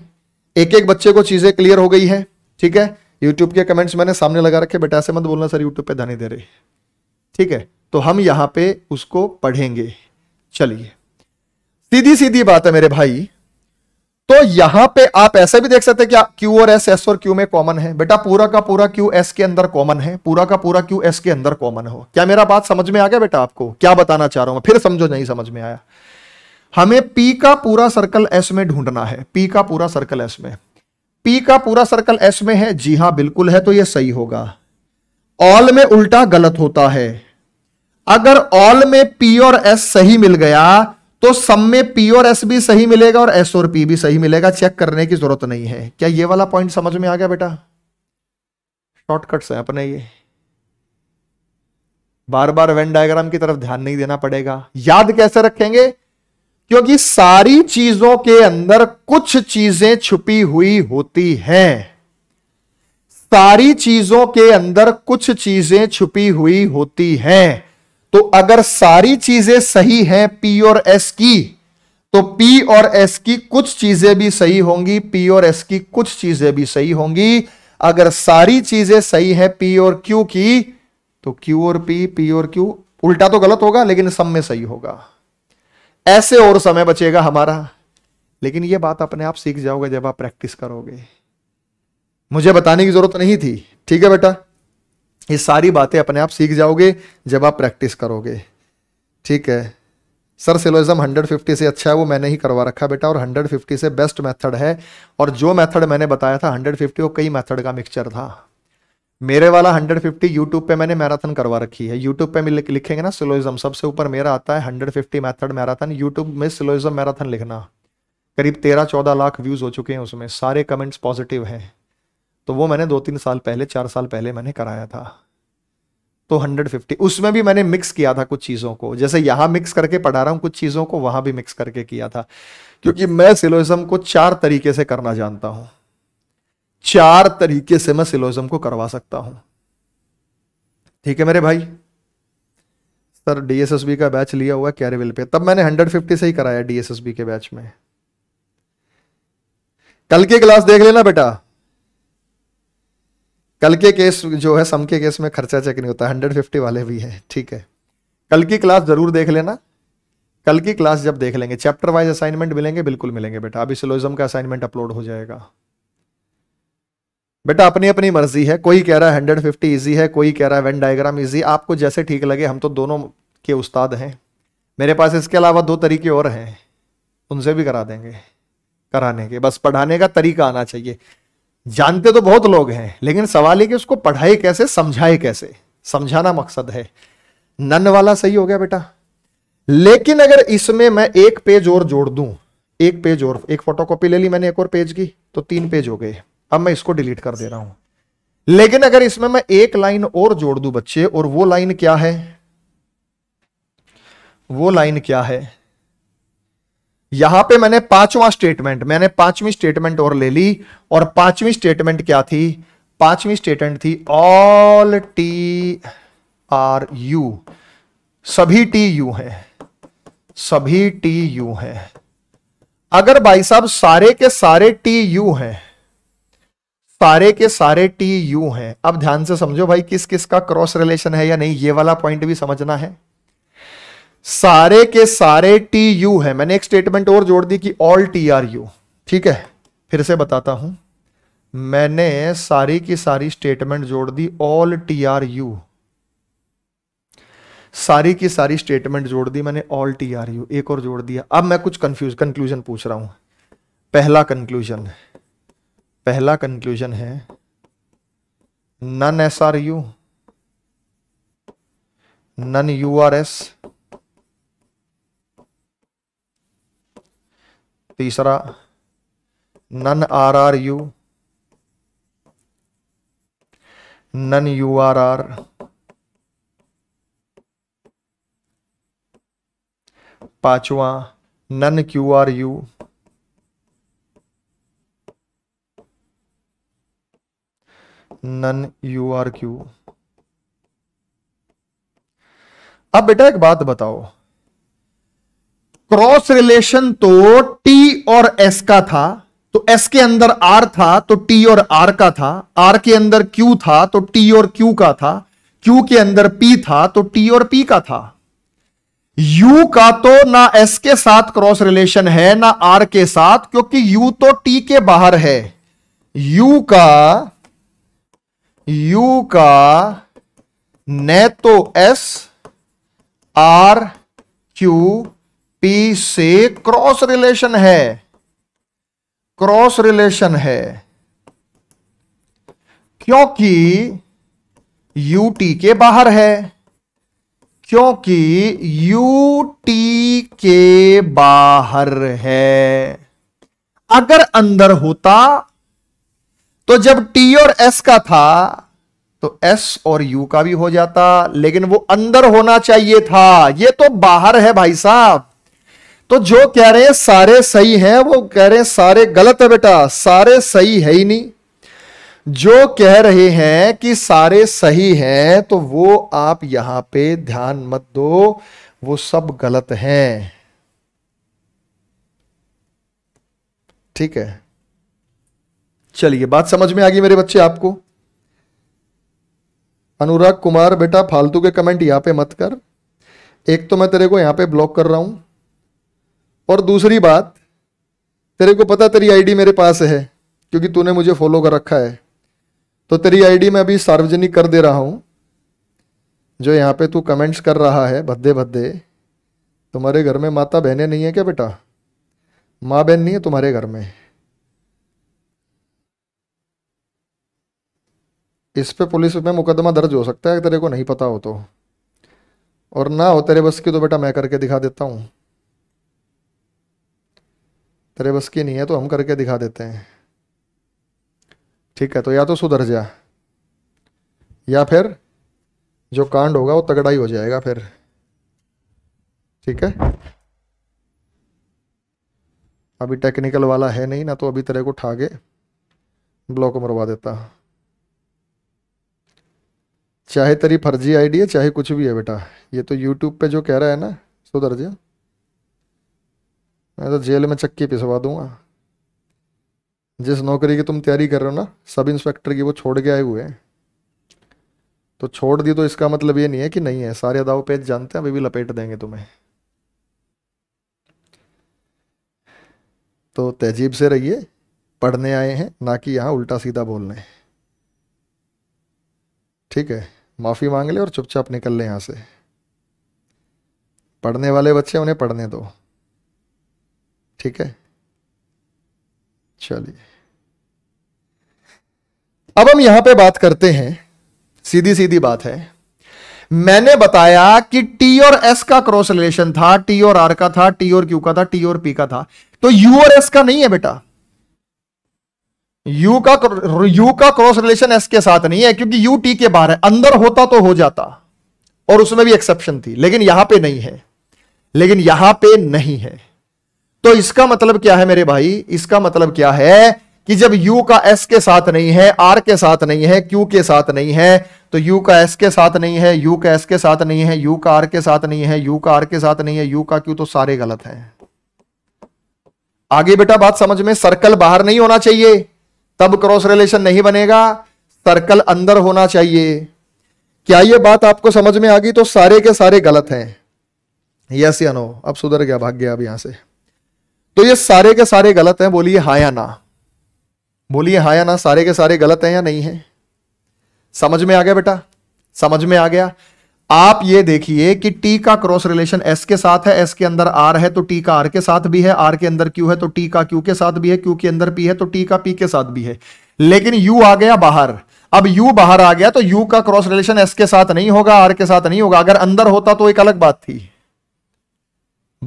एक एक बच्चे को चीजें क्लियर हो गई है ठीक है यूट्यूब के कमेंट्स मैंने सामने लगा रखे बेटा ऐसे मत बोलना सर यूट्यूब पे ध्यान दे रहे ठीक है तो हम यहां पे उसको पढ़ेंगे चलिए सीधी सीधी बात है मेरे भाई तो यहां पे आप ऐसे भी देख सकते हैं कि क्यू और एस एस और क्यू में कॉमन है बेटा पूरा का पूरा क्यू एस के अंदर कॉमन है पूरा का पूरा क्यू एस के अंदर कॉमन हो क्या मेरा बात समझ में आ गया बेटा आपको क्या बताना चाह रहा हूं फिर समझो नहीं समझ में आया हमें पी का पूरा सर्कल एस में ढूंढना है पी का पूरा सर्कल एस में पी का पूरा सर्कल एस में है जी हां बिल्कुल है तो यह सही होगा ऑल में उल्टा गलत होता है अगर ऑल में पी और एस सही मिल गया तो सम में पी और एस भी सही मिलेगा और एस और पी भी सही मिलेगा चेक करने की जरूरत नहीं है क्या ये वाला पॉइंट समझ में आ गया बेटा शॉर्टकट्स है अपने ये बार बार वेन डायग्राम की तरफ ध्यान नहीं देना पड़ेगा याद कैसे रखेंगे क्योंकि सारी चीजों के अंदर कुछ चीजें छुपी हुई होती हैं सारी चीजों के अंदर कुछ चीजें छुपी हुई होती हैं तो अगर सारी चीजें सही हैं पी और एस की तो पी और एस की कुछ चीजें भी सही होंगी पी और एस की कुछ चीजें भी सही होंगी अगर सारी चीजें सही है पी और क्यू की तो क्यू और पी पी और क्यू उल्टा तो गलत होगा लेकिन सब में सही होगा ऐसे और समय बचेगा हमारा लेकिन यह बात अपने आप सीख जाओगे जब आप प्रैक्टिस करोगे मुझे बताने की जरूरत नहीं थी ठीक है बेटा ये सारी बातें अपने आप सीख जाओगे जब आप प्रैक्टिस करोगे ठीक है सर सिलोइज्म 150 से अच्छा है वो मैंने ही करवा रखा बेटा और 150 से बेस्ट मेथड है और जो मेथड मैंने बताया था 150 वो कई मेथड का मिक्सचर था मेरे वाला 150 यूट्यूब पे मैंने मैराथन करवा रखी है यूट्यूब पे मैं लिखेंगे ना सिलोइम सबसे ऊपर मेरा आता है 150 मेथड मैराथन यूट्यूब में सिलोइम मैराथन लिखना करीब तेरह चौदह लाख व्यूज हो चुके हैं उसमें सारे कमेंट्स पॉजिटिव हैं तो वो मैंने दो तीन साल पहले चार साल पहले मैंने कराया था तो 150 उसमें भी मैंने मिक्स किया था कुछ चीज़ों को जैसे यहां मिक्स करके पढ़ा रहा हूं कुछ चीज़ों को वहां भी मिक्स करके किया था क्योंकि मैं सिलोइम को चार तरीके से करना जानता हूं चार तरीके से मैं सिलोइज्म को करवा सकता हूं ठीक है मेरे भाई सर डीएसएसबी का बैच लिया हुआ कैरेविल पे तब मैंने 150 से ही कराया डीएसएसबी के बैच में कल की क्लास देख लेना बेटा कल के केस जो है सम के केस में खर्चा चेक नहीं होता हंड्रेड फिफ्टी वाले भी है ठीक है कल की क्लास जरूर देख लेना कल की क्लास जब देख लेंगे चैप्टर वाइज असाइनमेंट मिलेंगे बिल्कुल मिलेंगे बेटा अभी सिलोजम का असाइनमेंट अपलोड हो जाएगा बेटा अपनी अपनी मर्जी है कोई कह रहा है हंड्रेड फिफ्टी ईजी है कोई कह रहा है वेन डायग्राम ईजी आपको जैसे ठीक लगे हम तो दोनों के उस्ताद हैं मेरे पास इसके अलावा दो तरीके और हैं उनसे भी करा देंगे कराने के बस पढ़ाने का तरीका आना चाहिए जानते तो बहुत लोग हैं लेकिन सवाल है कि उसको पढ़ाए कैसे समझाए कैसे समझाना मकसद है नन वाला सही हो गया बेटा लेकिन अगर इसमें मैं एक पेज और जोड़ दूं एक पेज और एक फोटोकॉपी ले ली मैंने एक और पेज की तो तीन पेज हो गए अब मैं इसको डिलीट कर दे रहा हूं लेकिन अगर इसमें मैं एक लाइन और जोड़ दूं बच्चे और वो लाइन क्या है वो लाइन क्या है यहां पे मैंने पांचवा स्टेटमेंट मैंने पांचवी स्टेटमेंट और ले ली और पांचवी स्टेटमेंट क्या थी पांचवी स्टेटमेंट थी ऑल टी आर यू सभी टी यू है सभी टी यू है अगर भाई साहब सारे के सारे टी यू है सारे के सारे टी यू हैं अब ध्यान से समझो भाई किस किस का क्रॉस रिलेशन है या नहीं ये वाला पॉइंट भी समझना है सारे के सारे टी यू है मैंने एक स्टेटमेंट और जोड़ दी कि ऑल टी आर यू ठीक है फिर से बताता हूं मैंने सारी की सारी स्टेटमेंट जोड़ दी ऑल टी आर यू सारी की सारी स्टेटमेंट जोड़ दी मैंने ऑल टी आर यू एक और जोड़ दिया अब मैं कुछ कंफ्यूज कंक्लूजन पूछ रहा हूं पहला कंक्लूजन पहला कंक्लूजन है none S are U none U are S तीसरा none R are U none U are R पांचवा none Q are U none U are Q अब बेटा एक बात बताओ क्रॉस रिलेशन तो टी और एस का था तो एस के अंदर आर था तो टी और आर का था आर के अंदर क्यू था तो टी और क्यू का था क्यू के अंदर पी था तो टी और पी का था यू का तो ना एस के साथ क्रॉस रिलेशन है ना आर के साथ क्योंकि यू तो टी के बाहर है यू का यू का न तो एस आर क्यू पी से क्रॉस रिलेशन है क्रॉस रिलेशन है क्योंकि यू टी के बाहर है क्योंकि यू टी के बाहर है अगर अंदर होता तो जब टी और एस का था तो एस और यू का भी हो जाता लेकिन वो अंदर होना चाहिए था ये तो बाहर है भाई साहब तो जो कह रहे हैं सारे सही हैं वो कह रहे हैं सारे गलत है बेटा सारे सही है ही नहीं जो कह रहे हैं कि सारे सही हैं तो वो आप यहां पे ध्यान मत दो वो सब गलत हैं ठीक है चलिए बात समझ में आ गई मेरे बच्चे आपको अनुराग कुमार बेटा फालतू के कमेंट यहां पे मत कर एक तो मैं तेरे को यहां पे ब्लॉक कर रहा हूं और दूसरी बात तेरे को पता तेरी आईडी मेरे पास है क्योंकि तूने मुझे फॉलो कर रखा है तो तेरी आईडी मैं अभी सार्वजनिक कर दे रहा हूँ जो यहाँ पे तू कमेंट्स कर रहा है भद्दे भद्दे तुम्हारे घर में माता बहनें नहीं है क्या बेटा माँ बहन नहीं है तुम्हारे घर में इस पे पुलिस में मुकदमा दर्ज हो सकता है तेरे को नहीं पता हो तो और ना हो तेरे बस की तो बेटा मैं करके दिखा देता हूँ तेरे बस की नहीं है तो हम करके दिखा देते हैं ठीक है तो या तो सुधर जा या फिर जो कांड होगा वो तगड़ा ही हो जाएगा फिर ठीक है अभी टेक्निकल वाला है नहीं ना तो अभी तेरे को ठा के ब्लॉक मरवा देता चाहे तेरी फर्जी आईडी है चाहे कुछ भी है बेटा ये तो यूट्यूब पे जो कह रहा है ना सुधर जा मैं तो जेल में चक्की पिसवा दूंगा जिस नौकरी की तुम तैयारी कर रहे हो ना सब इंस्पेक्टर की वो छोड़ के आए हुए हैं तो छोड़ दी तो इसका मतलब ये नहीं है कि नहीं है सारे दाव पेज जानते हैं अभी भी लपेट देंगे तुम्हें तो तहजीब से रहिए पढ़ने आए हैं ना कि यहाँ उल्टा सीधा बोल रहे ठीक है माफ़ी मांग ले और चुपचाप निकल लें यहाँ से पढ़ने वाले बच्चे उन्हें पढ़ने दो ठीक है चलिए अब हम यहां पे बात करते हैं सीधी सीधी बात है मैंने बताया कि टी और एस का क्रॉस रिलेशन था टी और आर का था टी और क्यू का था टी और पी का था तो यू और एस का नहीं है बेटा यू का यू का क्रॉस रिलेशन एस के साथ नहीं है क्योंकि यू टी के बाहर है अंदर होता तो हो जाता और उसमें भी एक्सेप्शन थी लेकिन यहां पे नहीं है लेकिन यहां पे नहीं है तो इसका मतलब क्या है मेरे भाई इसका मतलब क्या है कि जब u का s के साथ नहीं है r के साथ नहीं है q के साथ नहीं है तो u का s के साथ नहीं है u का s के साथ नहीं है u का r के साथ नहीं है u का r के साथ नहीं है u का q तो सारे गलत हैं आगे बेटा बात समझ में सर्कल बाहर नहीं होना चाहिए तब क्रॉस रिलेशन नहीं बनेगा सर्कल अंदर होना चाहिए क्या यह बात आपको समझ में आ गई तो सारे के सारे गलत हैं यस या नो अब सुधर गया भाग गया अब यहां से तो ये सारे के सारे गलत हैं बोलिए हा या ना बोलिए हा या ना सारे के सारे गलत हैं या नहीं है समझ में आ गया बेटा समझ में आ गया आप ये देखिए कि टी का क्रॉस रिलेशन एस के साथ है एस के अंदर आर है तो टी का आर के साथ भी है आर के अंदर क्यू है तो टी का क्यू के साथ भी है क्यू के अंदर पी है तो टी का पी के साथ भी है लेकिन यू आ गया बाहर अब यू बाहर आ गया तो यू का क्रॉस रिलेशन एस के साथ नहीं होगा आर के साथ नहीं होगा अगर अंदर होता तो एक अलग बात थी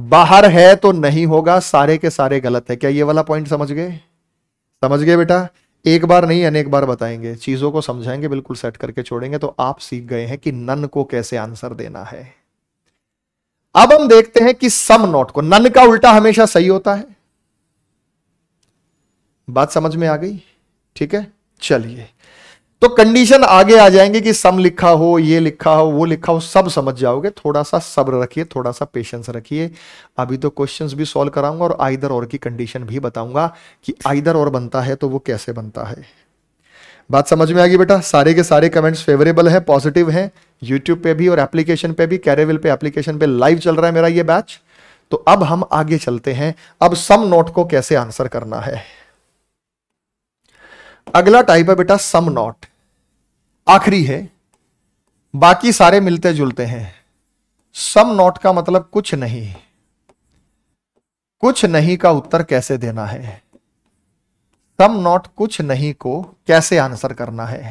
बाहर है तो नहीं होगा सारे के सारे गलत है क्या ये वाला पॉइंट समझ गए समझ गए बेटा एक बार नहीं अनेक बार बताएंगे चीजों को समझाएंगे बिल्कुल सेट करके छोड़ेंगे तो आप सीख गए हैं कि नन को कैसे आंसर देना है अब हम देखते हैं कि सम नॉट को नन का उल्टा हमेशा सही होता है बात समझ में आ गई ठीक है चलिए तो कंडीशन आगे आ जाएंगे कि सम लिखा हो ये लिखा हो वो लिखा हो सब समझ जाओगे थोड़ा सा सब्र रखिए थोड़ा सा पेशेंस रखिए अभी तो क्वेश्चंस भी सॉल्व कराऊंगा और आइदर और की कंडीशन भी बताऊंगा कि आइदर और बनता है तो वो कैसे बनता है बात समझ में आ गई बेटा सारे के सारे कमेंट्स फेवरेबल हैं पॉजिटिव हैं यूट्यूब पे भी और एप्लीकेशन पे भी कैरेविल पे एप्लीकेशन पे लाइव चल रहा है मेरा ये बैच तो अब हम आगे चलते हैं अब सम नोट को कैसे आंसर करना है अगला टाइप है बेटा सम नॉट आखिरी है बाकी सारे मिलते जुलते हैं सम नॉट का मतलब कुछ नहीं कुछ नहीं का उत्तर कैसे देना है सम नॉट कुछ नहीं को कैसे आंसर करना है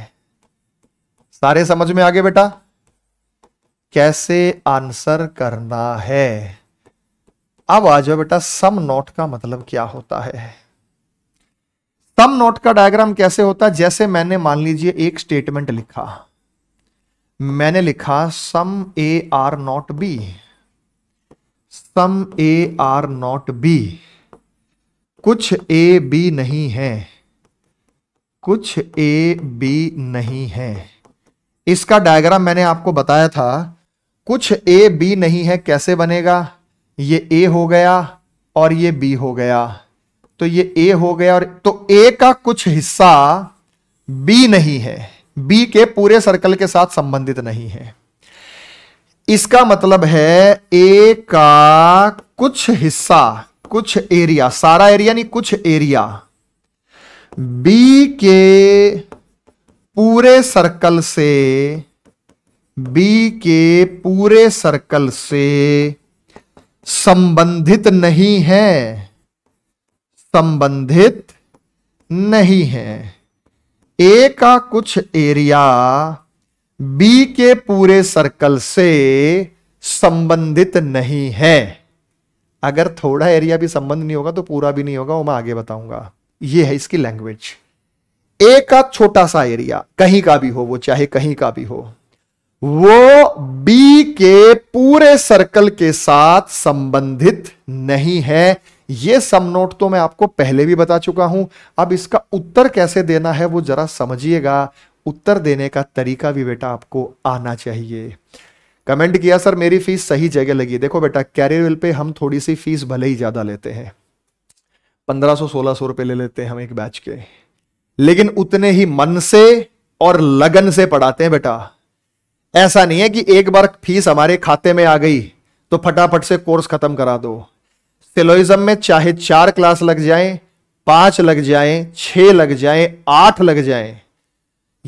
सारे समझ में आगे बेटा कैसे आंसर करना है अब आ जाओ बेटा सम नॉट का मतलब क्या होता है तम नोट का डायग्राम कैसे होता है जैसे मैंने मान लीजिए एक स्टेटमेंट लिखा मैंने लिखा some A are not B some A are not B कुछ ए बी नहीं है कुछ ए बी नहीं है इसका डायग्राम मैंने आपको बताया था कुछ ए बी नहीं है कैसे बनेगा ये ए हो गया और ये बी हो गया तो ये ए हो गया और तो ए का कुछ हिस्सा बी नहीं है बी के पूरे सर्कल के साथ संबंधित नहीं है इसका मतलब है ए का कुछ हिस्सा कुछ एरिया सारा एरिया नहीं कुछ एरिया बी के पूरे सर्कल से बी के पूरे सर्कल से संबंधित नहीं है संबंधित नहीं है ए का कुछ एरिया बी के पूरे सर्कल से संबंधित नहीं है अगर थोड़ा एरिया भी संबंध नहीं होगा तो पूरा भी नहीं होगा वो मैं आगे बताऊंगा ये है इसकी लैंग्वेज ए का छोटा सा एरिया कहीं का भी हो वो चाहे कहीं का भी हो वो बी के पूरे सर्कल के साथ संबंधित नहीं है ये सम नोट तो मैं आपको पहले भी बता चुका हूं अब इसका उत्तर कैसे देना है वो जरा समझिएगा उत्तर देने का तरीका भी बेटा आपको आना चाहिए कमेंट किया सर मेरी फीस सही जगह लगी देखो बेटा कैरियर विल पे हम थोड़ी सी फीस भले ही ज्यादा लेते हैं पंद्रह सो सोलह सौ रुपए ले लेते हैं हम एक बैच के लेकिन उतने ही मन से और लगन से पढ़ाते हैं बेटा ऐसा नहीं है कि एक बार फीस हमारे खाते में आ गई तो फटाफट से कोर्स खत्म करा दो सिलोइज्म में चाहे चार क्लास लग जाए पांच लग जाए छह लग जाए आठ लग जाए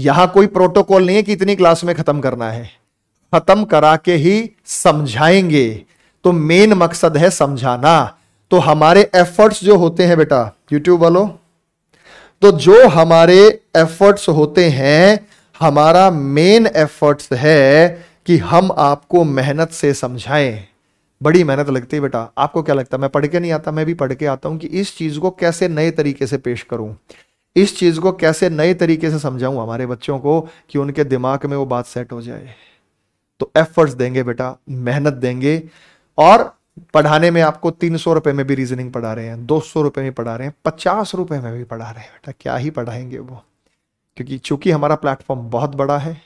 यहां कोई प्रोटोकॉल नहीं है कि इतनी क्लास में खत्म करना है खत्म करा के ही समझाएंगे तो मेन मकसद है समझाना तो हमारे एफर्ट्स जो होते हैं बेटा यूट्यूब वालों तो जो हमारे एफर्ट्स होते हैं हमारा मेन एफर्ट्स है कि हम आपको मेहनत से समझाएं बड़ी मेहनत लगती है बेटा आपको क्या लगता है मैं पढ़ के नहीं आता मैं भी पढ़ के आता हूँ कि इस चीज़ को कैसे नए तरीके से पेश करूँ इस चीज़ को कैसे नए तरीके से समझाऊँ हमारे बच्चों को कि उनके दिमाग में वो बात सेट हो जाए तो एफर्ट्स देंगे बेटा मेहनत देंगे और पढ़ाने में आपको तीन सौ रुपये में भी रीजनिंग पढ़ा रहे हैं दो सौ रुपये में पढ़ा रहे हैं पचास रुपये में भी पढ़ा रहे हैं बेटा क्या ही पढ़ाएंगे वो क्योंकि चूंकि हमारा प्लेटफॉर्म बहुत बड़ा है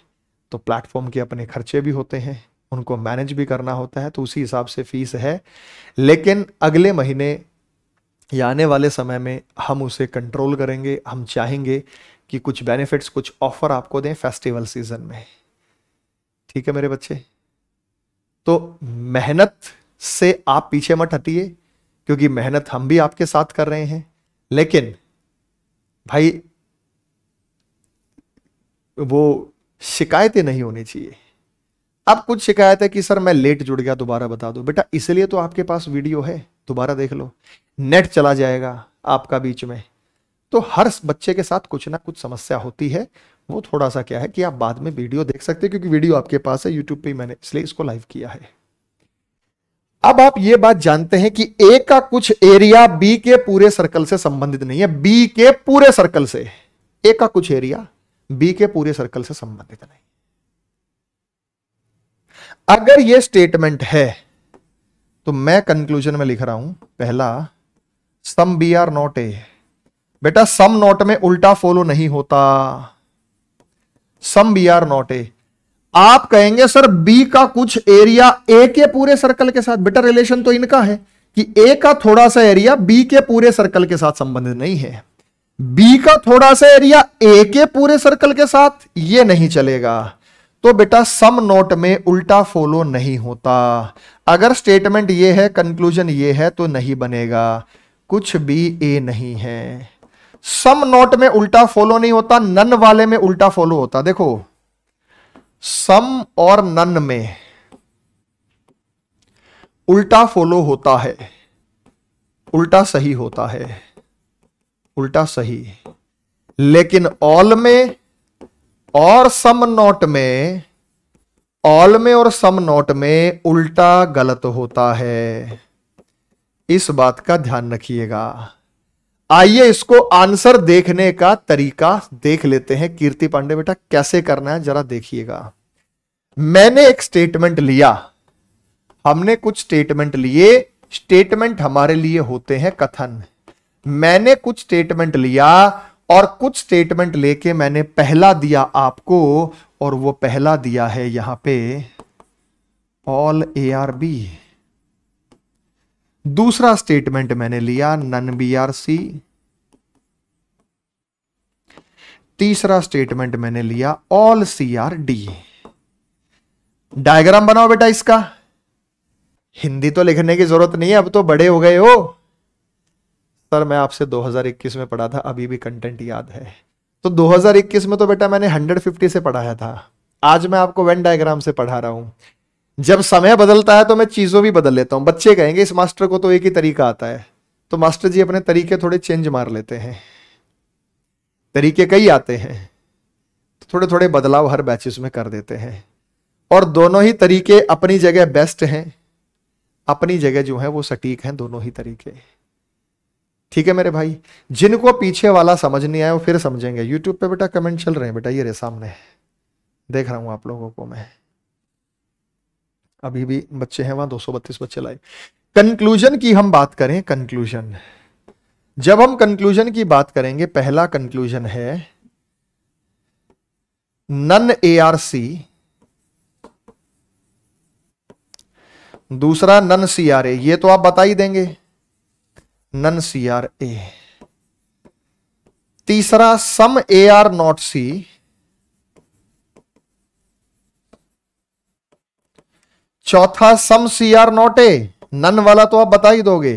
तो प्लेटफॉर्म के अपने खर्चे भी होते हैं उनको मैनेज भी करना होता है तो उसी हिसाब से फीस है लेकिन अगले महीने या आने वाले समय में हम उसे कंट्रोल करेंगे हम चाहेंगे कि कुछ बेनिफिट्स कुछ ऑफर आपको दें फेस्टिवल सीजन में ठीक है मेरे बच्चे तो मेहनत से आप पीछे मत हटिए क्योंकि मेहनत हम भी आपके साथ कर रहे हैं लेकिन भाई वो शिकायतें नहीं होनी चाहिए अब कुछ शिकायत है कि सर मैं लेट जुड़ गया दोबारा बता दो बेटा इसलिए तो आपके पास वीडियो है दोबारा देख लो नेट चला जाएगा आपका बीच में तो हर बच्चे के साथ कुछ ना कुछ समस्या होती है वो थोड़ा सा क्या है कि आप बाद में वीडियो देख सकते हैं क्योंकि वीडियो आपके पास है यूट्यूब पे मैंने इसलिए इसको लाइव किया है अब आप ये बात जानते हैं कि ए का कुछ एरिया बी के पूरे सर्कल से संबंधित नहीं है बी के पूरे सर्कल से ए का कुछ एरिया बी के पूरे सर्कल से संबंधित नहीं अगर ये स्टेटमेंट है तो मैं कंक्लूजन में लिख रहा हूं पहला some B are not A बेटा सम नॉट में उल्टा फॉलो नहीं होता some B are not A आप कहेंगे सर बी का कुछ एरिया ए के पूरे सर्कल के साथ बेटा रिलेशन तो इनका है कि ए का थोड़ा सा एरिया बी के पूरे सर्कल के साथ संबंधित नहीं है बी का थोड़ा सा एरिया ए के पूरे सर्कल के साथ ये नहीं चलेगा तो बेटा सम नोट में उल्टा फॉलो नहीं होता अगर स्टेटमेंट ये है कंक्लूजन ये है तो नहीं बनेगा कुछ भी ए नहीं है सम नोट में उल्टा फॉलो नहीं होता नन वाले में उल्टा फॉलो होता देखो सम और नन में उल्टा फॉलो होता है उल्टा सही होता है उल्टा सही लेकिन ऑल में और सम नॉट में ऑल में और सम नॉट में उल्टा गलत होता है इस बात का ध्यान रखिएगा आइए इसको आंसर देखने का तरीका देख लेते हैं कीर्ति पांडे बेटा कैसे करना है जरा देखिएगा मैंने एक स्टेटमेंट लिया हमने कुछ स्टेटमेंट लिए स्टेटमेंट हमारे लिए होते हैं कथन मैंने कुछ स्टेटमेंट लिया और कुछ स्टेटमेंट लेके मैंने पहला दिया आपको और वो पहला दिया है यहां पे ऑल ए आर बी दूसरा स्टेटमेंट मैंने लिया नन बी आर सी तीसरा स्टेटमेंट मैंने लिया all C are D diagram बनाओ बेटा इसका हिंदी तो लिखने की जरूरत नहीं है अब तो बड़े हो गए हो सत्तर मैं आपसे 2021 में पढ़ा था अभी भी कंटेंट याद है तो 2021 में तो बेटा मैंने 150 से पढ़ाया था आज मैं आपको वेन डायग्राम से पढ़ा रहा हूं जब समय बदलता है तो मैं चीज़ों भी बदल लेता हूं बच्चे कहेंगे इस मास्टर को तो एक ही तरीका आता है तो मास्टर जी अपने तरीके थोड़े चेंज मार लेते हैं तरीके कई आते हैं तो थोड़े थोड़े बदलाव हर बैचेस में कर देते हैं और दोनों ही तरीके अपनी जगह बेस्ट हैं अपनी जगह जो है वो सटीक हैं दोनों ही तरीके ठीक है मेरे भाई जिनको पीछे वाला समझ नहीं आया वो फिर समझेंगे यूट्यूब पे बेटा कमेंट चल रहे हैं बेटा ये रे सामने देख रहा हूं आप लोगों को मैं अभी भी बच्चे हैं वहां दो बच्चे लाए कंक्लूजन की हम बात करें कंक्लूजन जब हम कंक्लूजन की बात करेंगे पहला कंक्लूजन है नन ए आर सी दूसरा नन सी आर ए ये तो आप बता ही देंगे नन सी आर ए तीसरा सम ए आर नॉट सी चौथा some C are not A none वाला तो आप बता ही दोगे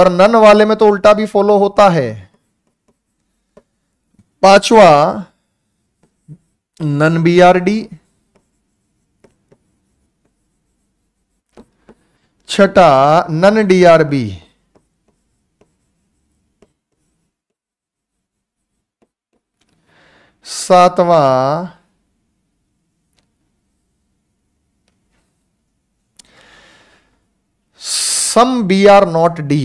और नन वाले में तो उल्टा भी फॉलो होता है पांचवा नन बी आर डी छठा नन डी आर बी सातवां some B are not D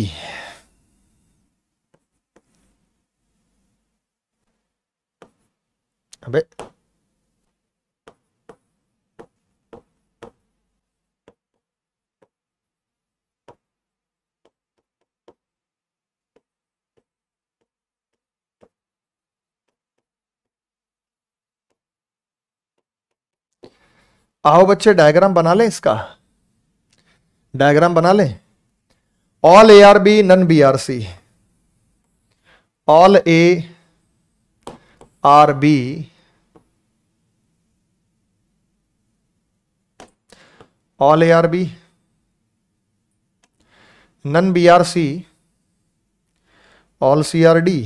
अबे आओ बच्चे डायग्राम बना लें इसका डायग्राम बना लें all A are B none B are C all A are B all A are B none B are C all C are D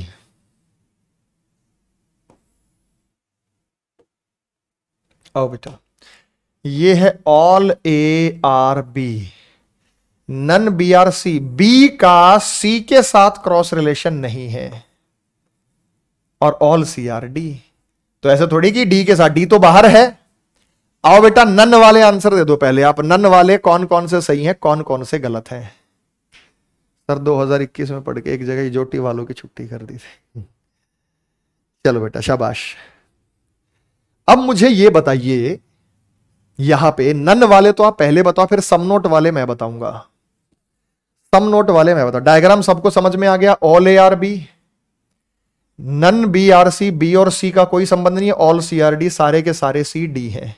आओ बेटा ये है all A are B none B are C B का C के साथ cross relation नहीं है और ऑल सी आर डी तो ऐसा थोड़ी कि डी के साथ डी तो बाहर है आओ बेटा नन वाले आंसर दे दो पहले आप नन वाले कौन कौन से सही हैं कौन कौन से गलत हैं सर 2021 में पढ़ के एक जगह जोटी वालों की छुट्टी कर दी थी चलो बेटा शाबाश अब मुझे ये बताइए यहां पे नन वाले तो आप पहले बताओ फिर सम नोट वाले मैं बताऊंगा सम नोट वाले मैं बताऊ डायग्राम सबको समझ में आ गया all A are B none B are C B और सी का कोई संबंध नहीं है ऑल सी आर डी सारे के सारे सी डी है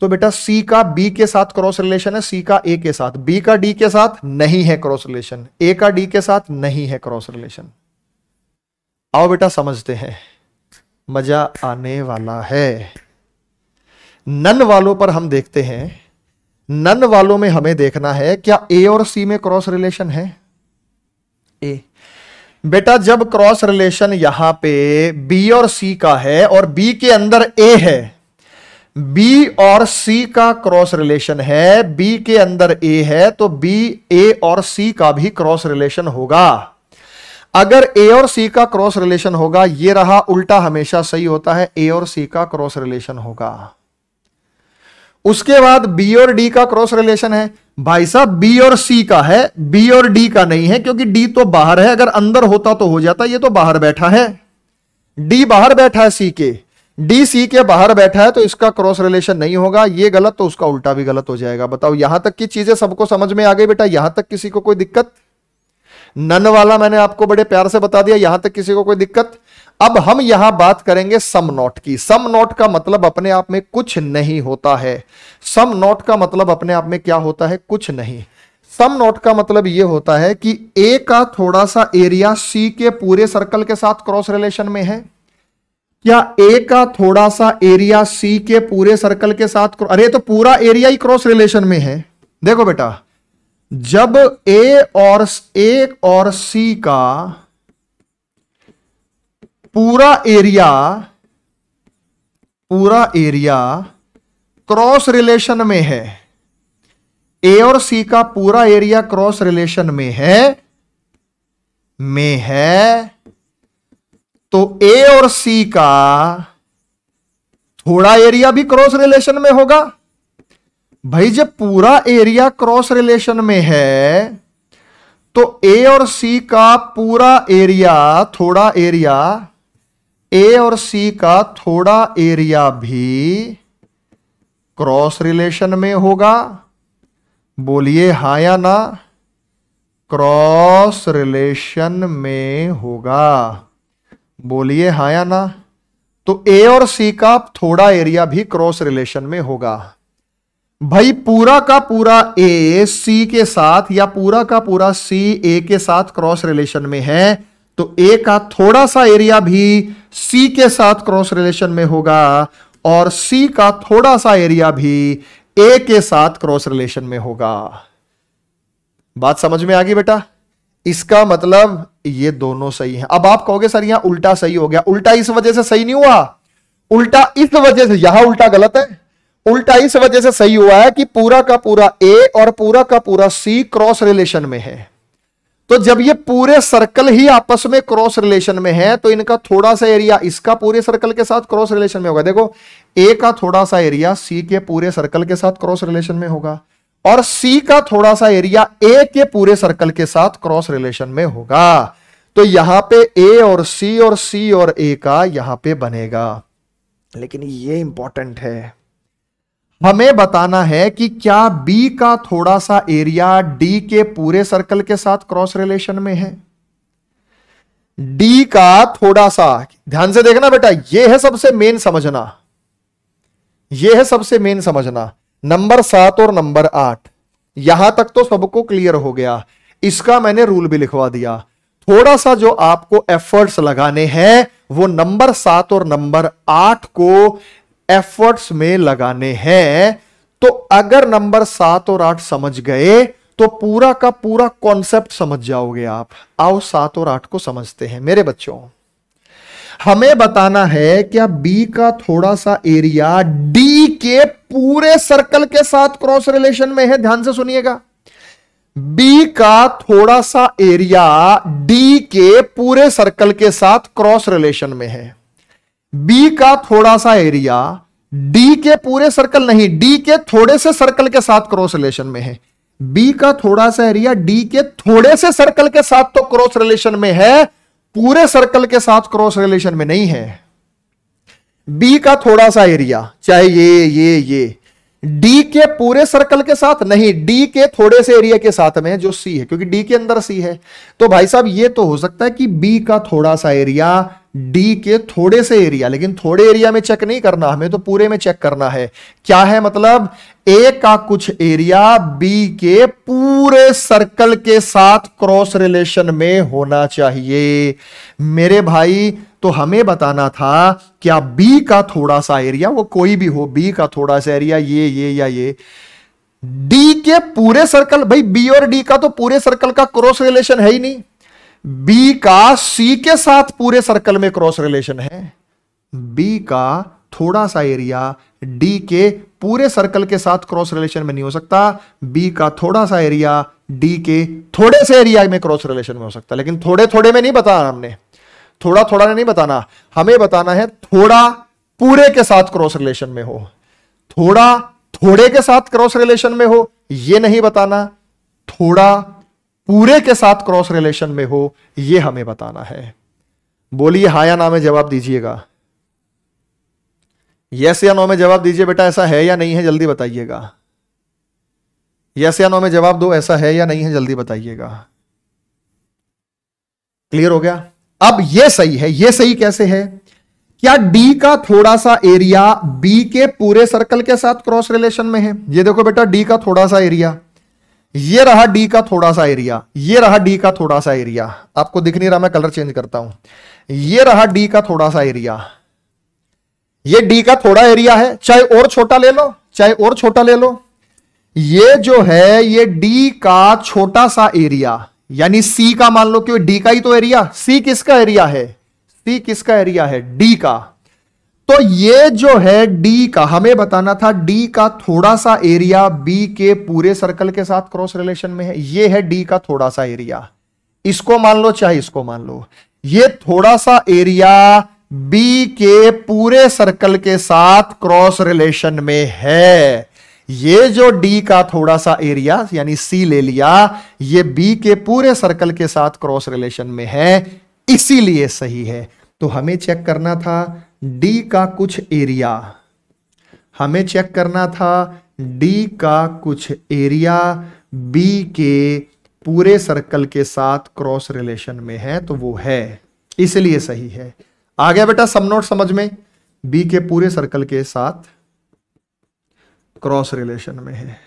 तो बेटा सी का बी के साथ क्रॉस रिलेशन है सी का ए के साथ बी का डी के साथ नहीं है क्रॉस रिलेशन ए का डी के साथ नहीं है क्रॉस रिलेशन आओ बेटा समझते हैं मजा आने वाला है नन वालों पर हम देखते हैं नन वालों में हमें देखना है क्या ए और सी में क्रॉस रिलेशन है ए बेटा जब क्रॉस रिलेशन यहां पे बी और सी का है और बी के अंदर ए है बी और सी का क्रॉस रिलेशन है बी के अंदर ए है तो बी ए और सी का भी क्रॉस रिलेशन होगा अगर ए और सी का क्रॉस रिलेशन होगा ये रहा उल्टा हमेशा सही होता है ए और सी का क्रॉस रिलेशन होगा उसके बाद बी और डी का क्रॉस रिलेशन है भाई साहब बी और सी का है बी और डी का नहीं है क्योंकि डी तो बाहर है अगर अंदर होता तो हो जाता ये तो बाहर बैठा है डी बाहर बैठा है सी के डी सी के बाहर बैठा है तो इसका क्रॉस रिलेशन नहीं होगा ये गलत तो उसका उल्टा भी गलत हो जाएगा बताओ यहां तक की चीजें सबको समझ में आ गई बेटा यहां तक किसी को कोई दिक्कत नन वाला मैंने आपको बड़े प्यार से बता दिया यहां तक किसी को कोई दिक्कत अब हम यहां बात करेंगे सम नॉट की सम नॉट का मतलब अपने आप में कुछ नहीं होता है सम नॉट का मतलब अपने आप में क्या होता है कुछ नहीं सम नॉट का मतलब यह होता है कि ए का थोड़ा सा एरिया सी के पूरे सर्कल के साथ क्रॉस रिलेशन में है या ए का थोड़ा सा एरिया सी के पूरे सर्कल के साथ अरे तो पूरा एरिया ही क्रॉस रिलेशन में है देखो बेटा जब ए और ए और सी का पूरा एरिया पूरा एरिया क्रॉस रिलेशन में है ए और सी का पूरा एरिया क्रॉस रिलेशन में है में है तो ए और सी का थोड़ा एरिया भी क्रॉस रिलेशन में होगा भाई जब पूरा एरिया क्रॉस रिलेशन में है तो ए और सी का पूरा एरिया थोड़ा एरिया ए और सी का थोड़ा एरिया भी क्रॉस रिलेशन में होगा बोलिए हा या ना क्रॉस रिलेशन में होगा बोलिए हा या ना तो ए और सी का थोड़ा एरिया भी क्रॉस रिलेशन में होगा भाई पूरा का पूरा ए सी के साथ या पूरा का पूरा सी ए के साथ क्रॉस रिलेशन में है तो ए का थोड़ा सा एरिया भी सी के साथ क्रॉस रिलेशन में होगा और सी का थोड़ा सा एरिया भी ए के साथ क्रॉस रिलेशन में होगा बात समझ में आ गई बेटा इसका मतलब ये दोनों सही हैं अब आप कहोगे सर यहां उल्टा सही हो गया उल्टा इस वजह से सही नहीं हुआ उल्टा इस वजह से यहां उल्टा गलत है उल्टा इस वजह से सही हुआ है कि पूरा का पूरा ए और पूरा का पूरा सी क्रॉस रिलेशन में है तो जब ये पूरे सर्कल ही आपस में क्रॉस रिलेशन में है तो इनका थोड़ा सा एरिया इसका पूरे सर्कल के साथ क्रॉस रिलेशन में होगा देखो ए का थोड़ा सा एरिया सी के पूरे सर्कल के साथ क्रॉस रिलेशन में होगा और सी का थोड़ा सा एरिया ए के पूरे सर्कल के साथ क्रॉस रिलेशन में होगा तो यहां पे ए और सी और सी और ए का यहां पे बनेगा लेकिन ये इंपॉर्टेंट है हमें बताना है कि क्या बी का थोड़ा सा एरिया डी के पूरे सर्कल के साथ क्रॉस रिलेशन में है डी का थोड़ा सा ध्यान से देखना बेटा ये है सबसे मेन समझना ये है सबसे मेन समझना नंबर सात और नंबर आठ यहां तक तो सबको क्लियर हो गया इसका मैंने रूल भी लिखवा दिया थोड़ा सा जो आपको एफर्ट्स लगाने हैं वो नंबर सात और नंबर आठ को एफर्ट्स में लगाने हैं तो अगर नंबर सात और आठ समझ गए तो पूरा का पूरा कॉन्सेप्ट समझ जाओगे आप आओ सात और आठ को समझते हैं मेरे बच्चों हमें बताना है क्या बी का थोड़ा सा एरिया डी के पूरे सर्कल के साथ क्रॉस रिलेशन में है ध्यान से सुनिएगा बी का थोड़ा सा एरिया डी के पूरे सर्कल के साथ क्रॉस रिलेशन में है बी का थोड़ा सा एरिया डी के पूरे सर्कल नहीं डी के थोड़े से सर्कल के साथ क्रॉस रिलेशन में है बी का थोड़ा सा एरिया डी के थोड़े से सर्कल के साथ तो क्रॉस रिलेशन में है पूरे सर्कल के साथ क्रॉस रिलेशन में नहीं है बी का थोड़ा सा एरिया चाहे ये ये ये डी के पूरे सर्कल के साथ नहीं डी के थोड़े से एरिया के साथ में जो सी है क्योंकि डी के अंदर सी है तो भाई साहब ये तो हो सकता है कि बी का थोड़ा सा एरिया डी के थोड़े से एरिया लेकिन थोड़े एरिया में चेक नहीं करना हमें तो पूरे में चेक करना है क्या है मतलब ए का कुछ एरिया बी के पूरे सर्कल के साथ क्रॉस रिलेशन में होना चाहिए मेरे भाई तो हमें बताना था क्या बी का थोड़ा सा एरिया वो कोई भी हो बी का थोड़ा सा एरिया ये ये या ये डी के पूरे सर्कल भाई बी और डी का तो पूरे सर्कल का क्रॉस रिलेशन है ही नहीं बी का सी के साथ पूरे सर्कल में क्रॉस रिलेशन है बी का थोड़ा सा एरिया डी के पूरे सर्कल के साथ क्रॉस रिलेशन में नहीं हो सकता बी का थोड़ा सा एरिया डी के थोड़े से एरिया में क्रॉस रिलेशन में हो सकता लेकिन थोड़े थोड़े में नहीं बताना हमने थोड़ा थोड़ा नहीं बताना हमें बताना है थोड़ा पूरे के साथ क्रॉस रिलेशन में हो थोड़ा थोड़े के साथ क्रॉस रिलेशन में हो यह नहीं बताना थोड़ा पूरे के साथ क्रॉस रिलेशन में हो यह हमें बताना है बोलिए हा या ना में जवाब दीजिएगा यस या नो में जवाब दीजिए बेटा ऐसा है या नहीं है जल्दी बताइएगा यस या नो में जवाब दो ऐसा है या नहीं है जल्दी बताइएगा क्लियर हो गया अब ये सही है ये सही कैसे है क्या डी का थोड़ा सा एरिया बी के पूरे सर्कल के साथ क्रॉस रिलेशन में है ये देखो बेटा डी का थोड़ा सा एरिया ये रहा डी का थोड़ा सा एरिया ये रहा डी का थोड़ा सा एरिया आपको दिख नहीं रहा मैं कलर चेंज करता हूं ये रहा डी का थोड़ा सा एरिया ये डी का थोड़ा एरिया है चाहे और छोटा ले लो चाहे और छोटा ले लो ये जो है ये डी का छोटा सा एरिया यानी सी का मान लो कि डी का ही तो एरिया सी किसका एरिया है सी किसका एरिया है डी का तो ये जो है डी का हमें बताना था डी का थोड़ा सा एरिया बी के पूरे सर्कल के साथ क्रॉस रिलेशन में है ये है डी का थोड़ा सा एरिया इसको मान लो चाहे इसको मान लो ये थोड़ा सा एरिया बी के पूरे सर्कल के साथ क्रॉस रिलेशन में है ये जो डी का थोड़ा सा एरिया यानी सी ले लिया ये बी के पूरे सर्कल के साथ क्रॉस रिलेशन में है इसीलिए सही है तो हमें चेक करना था डी का कुछ एरिया हमें चेक करना था डी का कुछ एरिया बी के पूरे सर्कल के साथ क्रॉस रिलेशन में है तो वो है इसलिए सही है आ गया बेटा सब नोट समझ में बी के पूरे सर्कल के साथ क्रॉस रिलेशन में है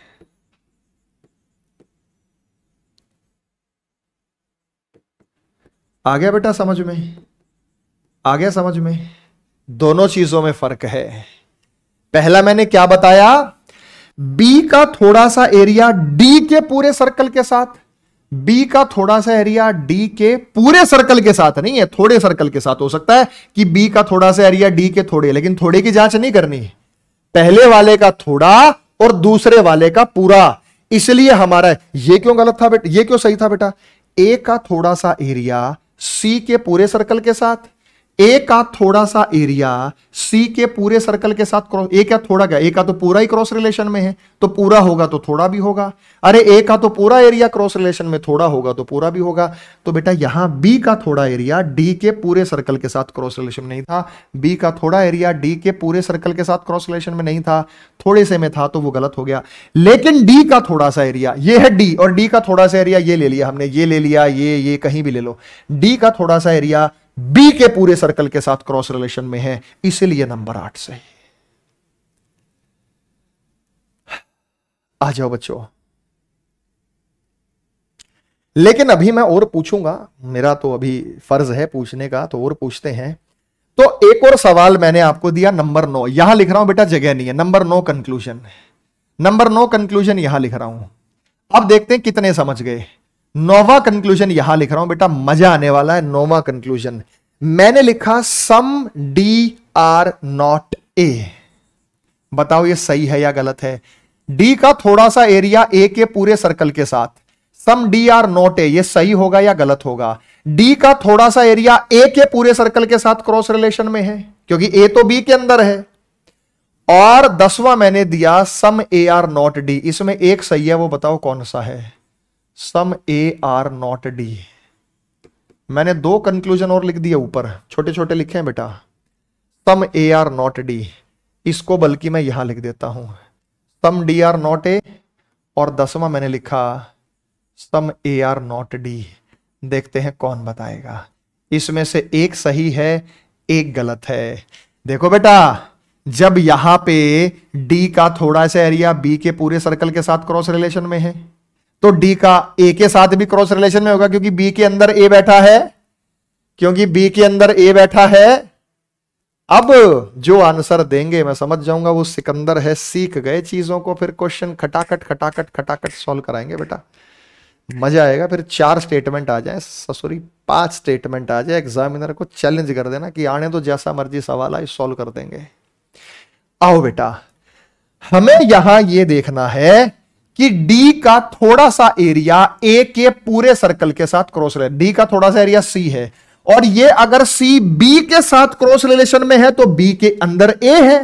आ गया बेटा समझ में आ गया समझ में दोनों चीजों में फर्क है पहला मैंने क्या बताया बी का थोड़ा सा एरिया डी के पूरे सर्कल के साथ बी का थोड़ा सा एरिया डी के पूरे सर्कल के साथ नहीं है थोड़े सर्कल के साथ हो सकता है कि बी का थोड़ा सा एरिया डी के थोड़े लेकिन थोड़े की जांच नहीं करनी है पहले वाले का थोड़ा और दूसरे वाले का पूरा इसलिए हमारा ये क्यों गलत था बेटा ये क्यों सही था बेटा ए का थोड़ा सा एरिया सी के पूरे सर्कल के साथ ए का थोड़ा सा एरिया सी के पूरे सर्कल के साथ क्रॉस ए का थोड़ा क्या ए का तो पूरा ही क्रॉस रिलेशन में है तो पूरा होगा तो थोड़ा भी होगा अरे ए का तो पूरा एरिया क्रॉस रिलेशन में थोड़ा होगा तो पूरा भी होगा तो बेटा यहां बी का थोड़ा एरिया डी के पूरे सर्कल के साथ क्रॉस रिलेशन में नहीं था बी का थोड़ा एरिया डी के पूरे सर्कल के साथ क्रॉस रिलेशन में नहीं था थोड़े से में था तो वो गलत हो गया लेकिन डी का थोड़ा सा एरिया ये है डी और डी का थोड़ा सा एरिया ये ले लिया हमने ये ले लिया ये ये कहीं भी ले लो डी का थोड़ा सा एरिया बी के पूरे सर्कल के साथ क्रॉस रिलेशन में है इसीलिए नंबर आठ से आ जाओ बच्चों लेकिन अभी मैं और पूछूंगा मेरा तो अभी फर्ज है पूछने का तो और पूछते हैं तो एक और सवाल मैंने आपको दिया नंबर नौ यहां लिख रहा हूं बेटा जगह नहीं है नंबर नौ कंक्लूजन नंबर नौ कंक्लूजन यहां लिख रहा हूं अब देखते हैं कितने समझ गए नोवा कंक्लूजन यहां लिख रहा हूं बेटा मजा आने वाला है नोवा कंक्लूजन मैंने लिखा some D are not A बताओ ये सही है या गलत है डी का थोड़ा सा एरिया ए के पूरे सर्कल के साथ some D are not A ये सही होगा या गलत होगा डी का थोड़ा सा एरिया ए के पूरे सर्कल के साथ क्रॉस रिलेशन में है क्योंकि ए तो बी के अंदर है और दसवां मैंने दिया some A are not D इसमें एक सही है वो बताओ कौन सा है some A are not D मैंने दो कंक्लूजन और लिख दिया ऊपर छोटे छोटे लिखे हैं बेटा some A are not D इसको बल्कि मैं यहां लिख देता हूं some D are not A और दसवां मैंने लिखा some A are not D देखते हैं कौन बताएगा इसमें से एक सही है एक गलत है देखो बेटा जब यहां पे डी का थोड़ा सा एरिया बी के पूरे सर्कल के साथ क्रॉस रिलेशन में है तो डी का ए के साथ भी क्रॉस रिलेशन में होगा क्योंकि बी के अंदर ए बैठा है क्योंकि बी के अंदर ए बैठा है अब जो आंसर देंगे मैं समझ जाऊंगा वो सिकंदर है सीख गए चीजों को फिर क्वेश्चन खटाखट खटाखट खटाखट सॉल्व कराएंगे बेटा मजा आएगा फिर चार स्टेटमेंट आ जाए ससुरी पांच स्टेटमेंट आ जाए एग्जामिनर को चैलेंज कर देना कि आने तो जैसा मर्जी सवाल आए सॉल्व कर देंगे आओ बेटा हमें यहां ये देखना है कि डी का थोड़ा सा एरिया ए के पूरे सर्कल के साथ क्रॉस रिलेशन डी का थोड़ा सा एरिया सी है और ये अगर सी बी के साथ क्रॉस रिलेशन में है तो बी के अंदर ए है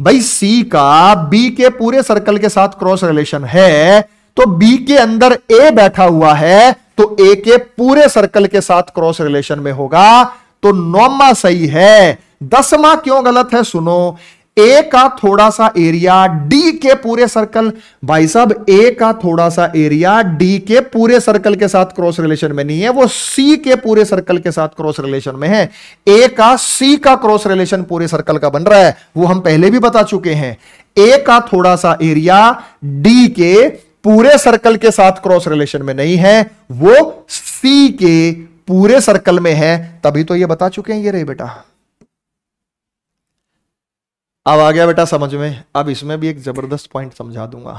भाई सी का बी के पूरे सर्कल के साथ क्रॉस रिलेशन है तो बी के अंदर ए बैठा हुआ है तो ए के पूरे सर्कल के साथ क्रॉस रिलेशन में होगा तो नौमा सही है दसवा क्यों गलत है सुनो ए का थोड़ा सा एरिया डी के पूरे सर्कल भाई साहब ए का थोड़ा सा एरिया डी के पूरे सर्कल के साथ क्रॉस रिलेशन में नहीं है वो सी के पूरे सर्कल के साथ क्रॉस रिलेशन में है ए का सी का क्रॉस रिलेशन पूरे सर्कल का बन रहा है वो हम पहले भी बता चुके हैं ए का थोड़ा सा एरिया डी के पूरे सर्कल के साथ क्रॉस रिलेशन में नहीं है वो सी के पूरे सर्कल में है तभी तो ये बता चुके हैं ये रे बेटा अब आ गया बेटा समझ में अब इसमें भी एक ज़बरदस्त पॉइंट समझा दूंगा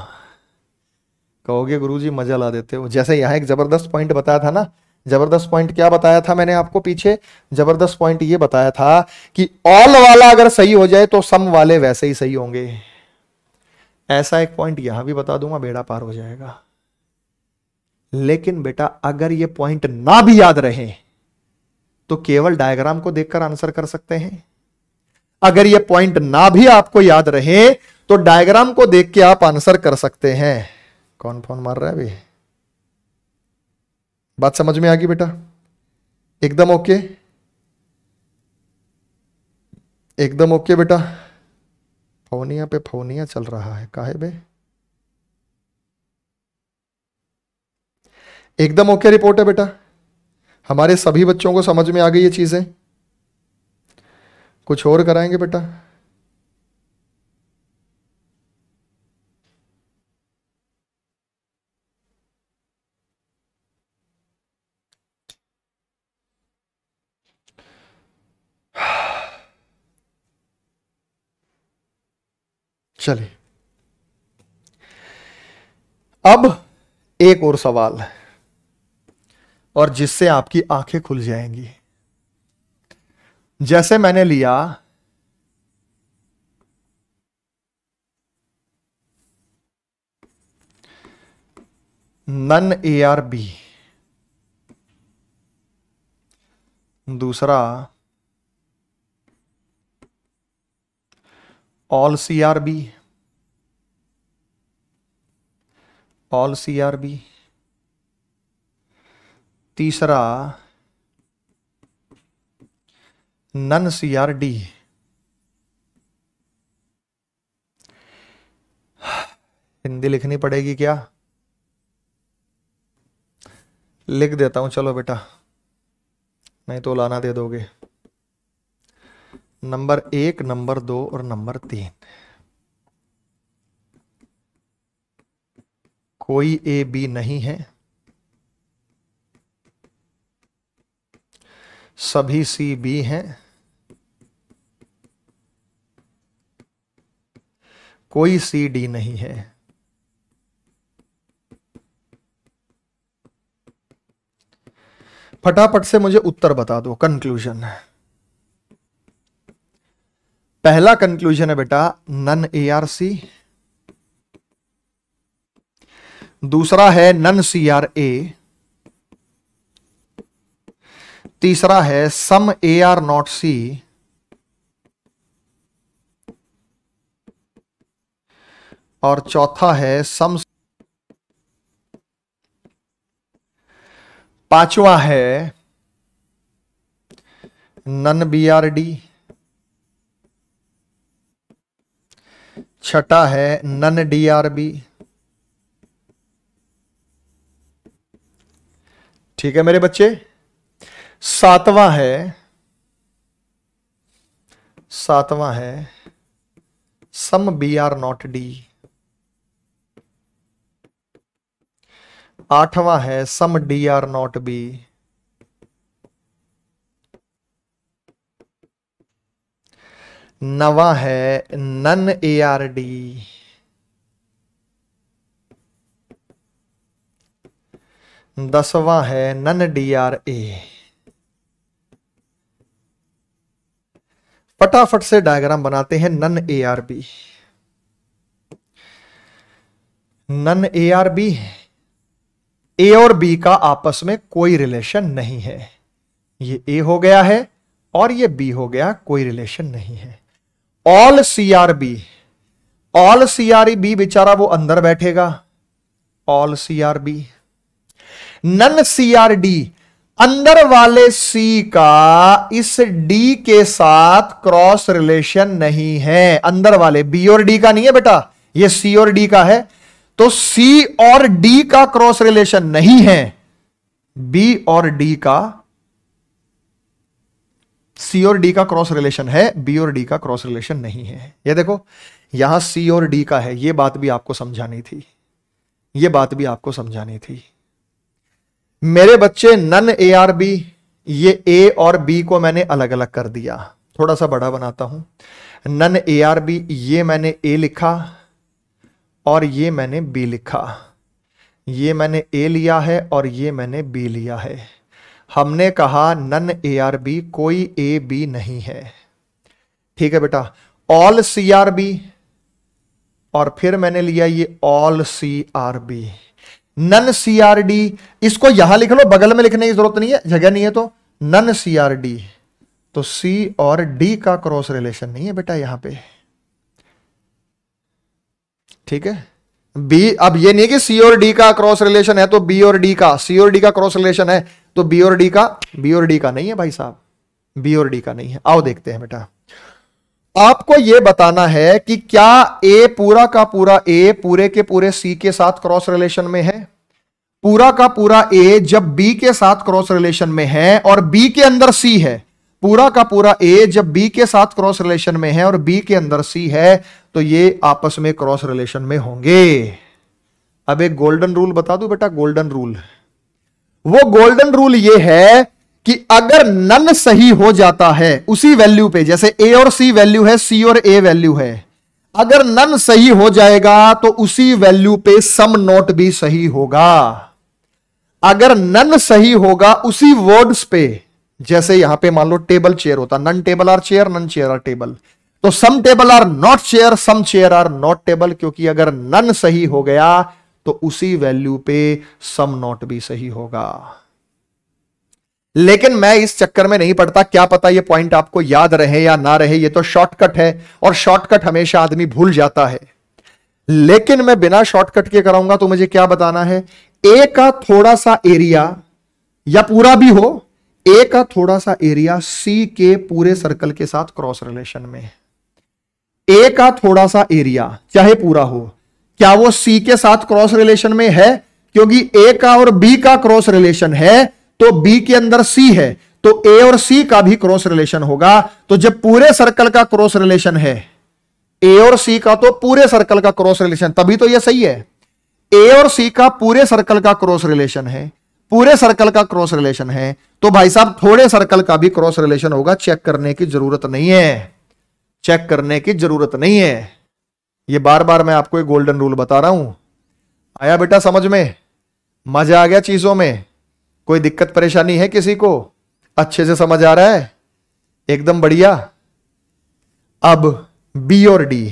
कहोगे गुरु जी मज़ा ला देते हो जैसे यहां एक ज़बरदस्त पॉइंट बताया था ना जबरदस्त पॉइंट क्या बताया था मैंने आपको पीछे जबरदस्त पॉइंट ये बताया था कि ऑल वाला अगर सही हो जाए तो सम वाले वैसे ही सही होंगे ऐसा एक पॉइंट यहां भी बता दूंगा बेड़ा पार हो जाएगा लेकिन बेटा अगर ये पॉइंट ना भी याद रहे तो केवल डायग्राम को देखकर आंसर कर सकते हैं अगर ये पॉइंट ना भी आपको याद रहे तो डायग्राम को देख के आप आंसर कर सकते हैं कौन फोन मार रहा है अभी बात समझ में आ गई बेटा एकदम ओके एकदम ओके बेटा फोनिया पे फोनिया चल रहा है काहे बे एकदम ओके रिपोर्ट है बेटा हमारे सभी बच्चों को समझ में आ गई ये चीज़ें कुछ और कराएंगे बेटा चलिए अब एक और सवाल है और जिससे आपकी आंखें खुल जाएंगी जैसे मैंने लिया नन ए आर बी दूसरा all C are B all C are B तीसरा नन सीआरडी हिंदी लिखनी पड़ेगी क्या लिख देता हूं चलो बेटा नहीं तो लाना दे दोगे नंबर एक नंबर दो और नंबर तीन कोई ए बी नहीं है सभी सी बी हैं कोई सी डी नहीं है फटाफट से मुझे उत्तर बता दो कंक्लूजन पहला कंक्लूजन है बेटा नन ए आर सी दूसरा है नन सी आर ए तीसरा है सम ए आर नॉट सी और चौथा है सम पांचवा है नन बीआरडी छठा है नन डीआरबी ठीक है मेरे बच्चे सातवां है सातवां है some B are not D आठवां है some D are not B नवा है नन ए आर डी दसवां है नन डी आर ए फटाफट से डायग्राम बनाते हैं none A are B none A are B है ए और बी का आपस में कोई रिलेशन नहीं है ये ए हो गया है और ये बी हो गया कोई रिलेशन नहीं है all C are B all C are B बेचारा वो अंदर बैठेगा all C are B none C are D अंदर वाले सी का इस डी के साथ क्रॉस रिलेशन नहीं है अंदर वाले बी और डी का नहीं है बेटा ये सी और डी का है तो सी और डी का क्रॉस रिलेशन नहीं है बी और डी का सी और डी का क्रॉस रिलेशन है बी और डी का क्रॉस रिलेशन नहीं है ये देखो यहां सी और डी का है ये बात भी आपको समझानी थी ये बात भी आपको समझानी थी मेरे बच्चे नन ए आर बी ये ए और बी को मैंने अलग अलग कर दिया थोड़ा सा बड़ा बनाता हूं नन ए आर बी ये मैंने ए लिखा और ये मैंने बी लिखा ये मैंने ए लिया है और ये मैंने बी लिया है हमने कहा नन ए आर बी कोई ए बी नहीं है ठीक है बेटा ऑल सी आर बी और फिर मैंने लिया ये all C are B none C are D इसको यहां लिख लो बगल में लिखने की जरूरत नहीं है जगह नहीं है तो नन सी आर डी तो सी और डी का क्रॉस रिलेशन नहीं है बेटा यहां पे ठीक है बी अब ये नहीं कि सी और डी का क्रॉस रिलेशन है तो बी और डी का सी और डी का क्रॉस रिलेशन है तो बी और डी का बी और डी का नहीं है भाई साहब बी और डी का नहीं है आओ देखते हैं बेटा आपको यह बताना है कि क्या ए पूरा का पूरा ए पूरे के पूरे सी के साथ क्रॉस रिलेशन में है पूरा का पूरा ए जब बी के साथ क्रॉस रिलेशन में है और बी के अंदर सी है पूरा का पूरा ए जब बी के साथ क्रॉस रिलेशन में है और बी के अंदर सी है तो ये आपस में क्रॉस रिलेशन में होंगे अब एक गोल्डन रूल बता दू बेटा गोल्डन रूल वो गोल्डन रूल ये है कि अगर नन सही हो जाता है उसी वैल्यू पे जैसे ए और सी वैल्यू है सी और ए वैल्यू है अगर नन सही हो जाएगा तो उसी वैल्यू पे सम नोट भी सही होगा अगर नन सही होगा उसी वर्ड्स पे जैसे यहां पे मान लो टेबल चेयर होता none table are chair none chair are table तो some table are not chair some chair are not table क्योंकि अगर नन सही हो गया तो उसी वैल्यू पे सम नॉट भी सही होगा लेकिन मैं इस चक्कर में नहीं पड़ता क्या पता ये पॉइंट आपको याद रहे या ना रहे ये तो शॉर्टकट है और शॉर्टकट हमेशा आदमी भूल जाता है लेकिन मैं बिना शॉर्टकट के कराऊंगा तो मुझे क्या बताना है ए का थोड़ा सा एरिया या पूरा भी हो ए का थोड़ा सा एरिया सी के पूरे सर्कल के साथ क्रॉस रिलेशन में है ए का थोड़ा सा एरिया चाहे पूरा हो क्या वो सी के साथ क्रॉस रिलेशन में है क्योंकि ए का और बी का क्रॉस रिलेशन है तो बी के अंदर सी है तो ए और सी का भी क्रॉस रिलेशन होगा तो जब पूरे सर्कल का क्रॉस रिलेशन है ए और सी का तो पूरे सर्कल का क्रॉस रिलेशन तभी तो यह सही है ए और सी का पूरे सर्कल का क्रॉस रिलेशन है पूरे सर्कल का क्रॉस रिलेशन है तो भाई साहब थोड़े सर्कल का भी क्रॉस रिलेशन होगा चेक करने की जरूरत नहीं है चेक करने की जरूरत नहीं है ये बार बार मैं आपको एक गोल्डन रूल बता रहा हूं आया बेटा समझ में मजा आ गया चीजों में कोई दिक्कत परेशानी है किसी को अच्छे से समझ आ रहा है एकदम बढ़िया अब बी और डी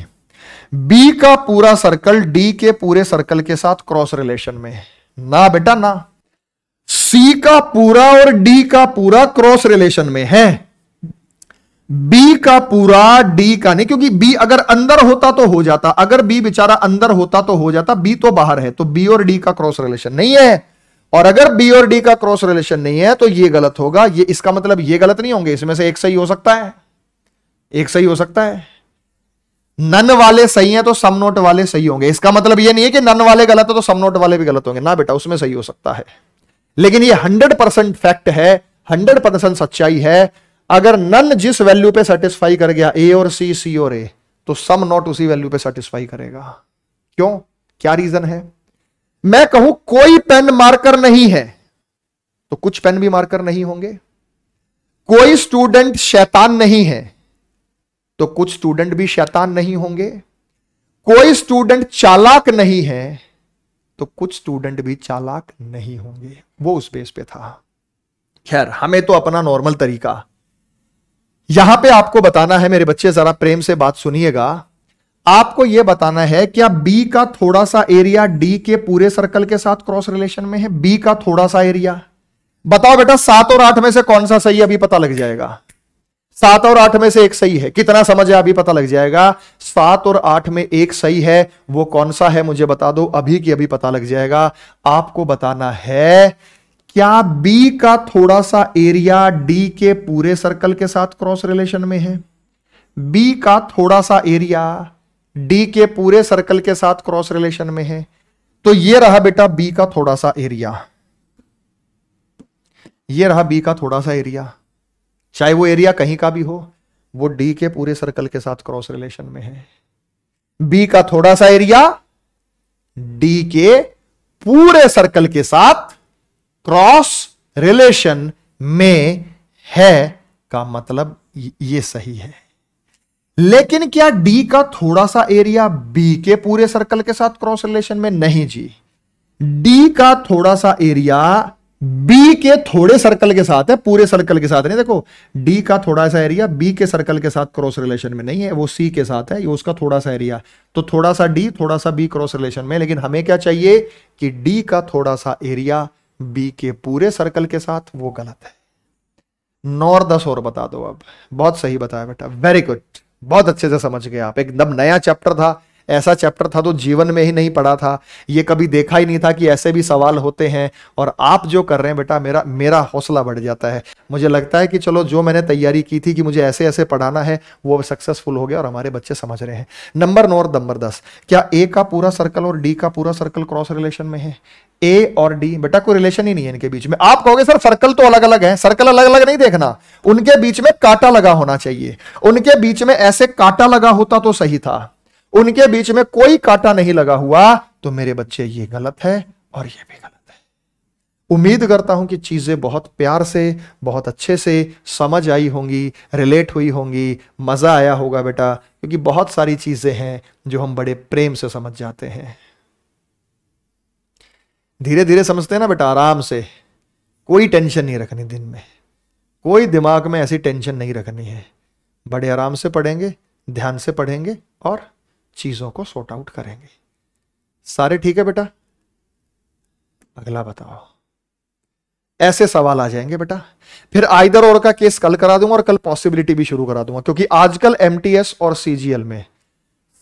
बी का पूरा सर्कल डी के पूरे सर्कल के साथ क्रॉस रिलेशन में ना बेटा ना सी का पूरा और डी का पूरा क्रॉस रिलेशन में है बी का पूरा डी का नहीं क्योंकि बी अगर अंदर होता तो हो जाता अगर बी बेचारा अंदर होता तो हो जाता बी तो बाहर है तो बी और डी का क्रॉस रिलेशन नहीं है और अगर बी और डी का क्रॉस रिलेशन नहीं है तो ये गलत होगा ये इसका मतलब ये गलत नहीं होंगे इसमें से एक सही हो सकता है एक सही हो सकता है नन वाले सही हैं तो सम नोट वाले सही होंगे इसका मतलब ये नहीं है कि नन वाले गलत है तो सम नोट वाले भी गलत होंगे ना बेटा उसमें सही हो सकता है लेकिन ये हंड्रेड परसेंट फैक्ट है हंड्रेड परसेंट सच्चाई है अगर नन जिस वैल्यू पे सेटिस्फाई कर गया ए और सी सी और ए तो सम नॉट उसी वैल्यू पे सेटिस्फाई करेगा क्यों क्या रीजन है मैं कहूं कोई पेन मार्कर नहीं है तो कुछ पेन भी मार्कर नहीं होंगे कोई स्टूडेंट शैतान नहीं है तो कुछ स्टूडेंट भी शैतान नहीं होंगे कोई स्टूडेंट चालाक नहीं है तो कुछ स्टूडेंट भी चालाक नहीं होंगे वो उस बेस पे था खैर हमें तो अपना नॉर्मल तरीका यहां पे आपको बताना है मेरे बच्चे जरा प्रेम से बात सुनिएगा आपको यह बताना है क्या बी का थोड़ा सा एरिया डी के पूरे सर्कल के साथ क्रॉस रिलेशन में है बी का थोड़ा सा एरिया बताओ बेटा सात और आठ में से कौन सा सही अभी पता लग जाएगा सात और आठ में से एक सही है कितना समझ है अभी पता लग जाएगा सात और आठ में एक सही है वो कौन सा है मुझे बता दो अभी की अभी पता लग जाएगा आपको बताना है क्या बी का थोड़ा सा एरिया डी के पूरे सर्कल के साथ क्रॉस रिलेशन में है बी का थोड़ा सा एरिया डी के पूरे सर्कल के साथ क्रॉस रिलेशन में है तो ये रहा बेटा बी का थोड़ा सा एरिया ये रहा बी का थोड़ा सा एरिया चाहे वो एरिया कहीं का भी हो वो डी के पूरे सर्कल के साथ क्रॉस रिलेशन में है बी का थोड़ा सा एरिया डी के पूरे सर्कल के साथ क्रॉस रिलेशन में है का मतलब ये सही है लेकिन क्या डी का थोड़ा सा एरिया बी के पूरे सर्कल के साथ क्रॉस रिलेशन में नहीं जी डी का थोड़ा सा एरिया बी के थोड़े सर्कल के साथ है पूरे सर्कल के साथ नहीं देखो डी का थोड़ा सा एरिया बी के सर्कल के साथ क्रॉस रिलेशन में नहीं है वो सी के साथ है ये उसका थोड़ा सा एरिया तो थोड़ा सा डी थोड़ा सा बी क्रॉस रिलेशन में लेकिन हमें क्या चाहिए कि डी का थोड़ा सा एरिया बी के पूरे सर्कल के साथ वो गलत है नौ और दस और बता दो अब बहुत सही बताया बेटा वेरी गुड बहुत अच्छे से समझ गए आप एकदम नया चैप्टर था ऐसा चैप्टर था तो जीवन में ही नहीं पढ़ा था ये कभी देखा ही नहीं था कि ऐसे भी सवाल होते हैं और आप जो कर रहे हैं बेटा मेरा मेरा हौसला बढ़ जाता है मुझे लगता है कि चलो जो मैंने तैयारी की थी कि मुझे ऐसे ऐसे पढ़ाना है वो सक्सेसफुल हो गया और हमारे बच्चे समझ रहे हैं नंबर नौ और नंबर दस क्या ए का पूरा सर्कल और डी का पूरा सर्कल क्रॉस रिलेशन में है ए और डी बेटा कोई रिलेशन ही नहीं है इनके बीच में आप कहोगे सर सर्कल तो अलग अलग है सर्कल अलग अलग नहीं देखना उनके बीच में कांटा लगा होना चाहिए उनके बीच में ऐसे कांटा लगा होता तो सही था उनके बीच में कोई कांटा नहीं लगा हुआ तो मेरे बच्चे ये गलत है और ये भी गलत है उम्मीद करता हूं कि चीजें बहुत प्यार से बहुत अच्छे से समझ आई होंगी रिलेट हुई होंगी मजा आया होगा बेटा क्योंकि बहुत सारी चीजें हैं जो हम बड़े प्रेम से समझ जाते हैं धीरे धीरे समझते हैं ना बेटा आराम से कोई टेंशन नहीं रखनी दिन में कोई दिमाग में ऐसी टेंशन नहीं रखनी है बड़े आराम से पढ़ेंगे ध्यान से पढ़ेंगे और चीज़ों को सॉर्ट आउट करेंगे सारे ठीक है बेटा अगला बताओ ऐसे सवाल आ जाएंगे बेटा फिर आइदर और का केस कल करा दूंगा और कल पॉसिबिलिटी भी शुरू करा दूंगा क्योंकि आजकल एमटीएस और सीजीएल में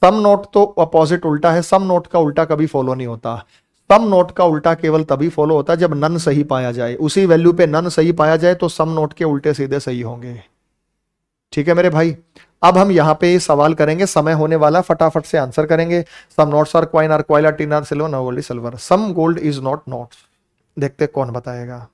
सम नोट तो अपोजिट उल्टा है सम नोट का उल्टा कभी फॉलो नहीं होता सम नोट का उल्टा केवल तभी फॉलो होता है जब नन सही पाया जाए उसी वैल्यू पे नन सही पाया जाए तो सम नोट के उल्टे सीधे सही होंगे ठीक है मेरे भाई अब हम यहाँ पे सवाल करेंगे समय होने वाला फटाफट से आंसर करेंगे सम नोट्स आर क्वाइन आर क्वाइला tin are silver no gold silver some gold is not note देखते कौन बताएगा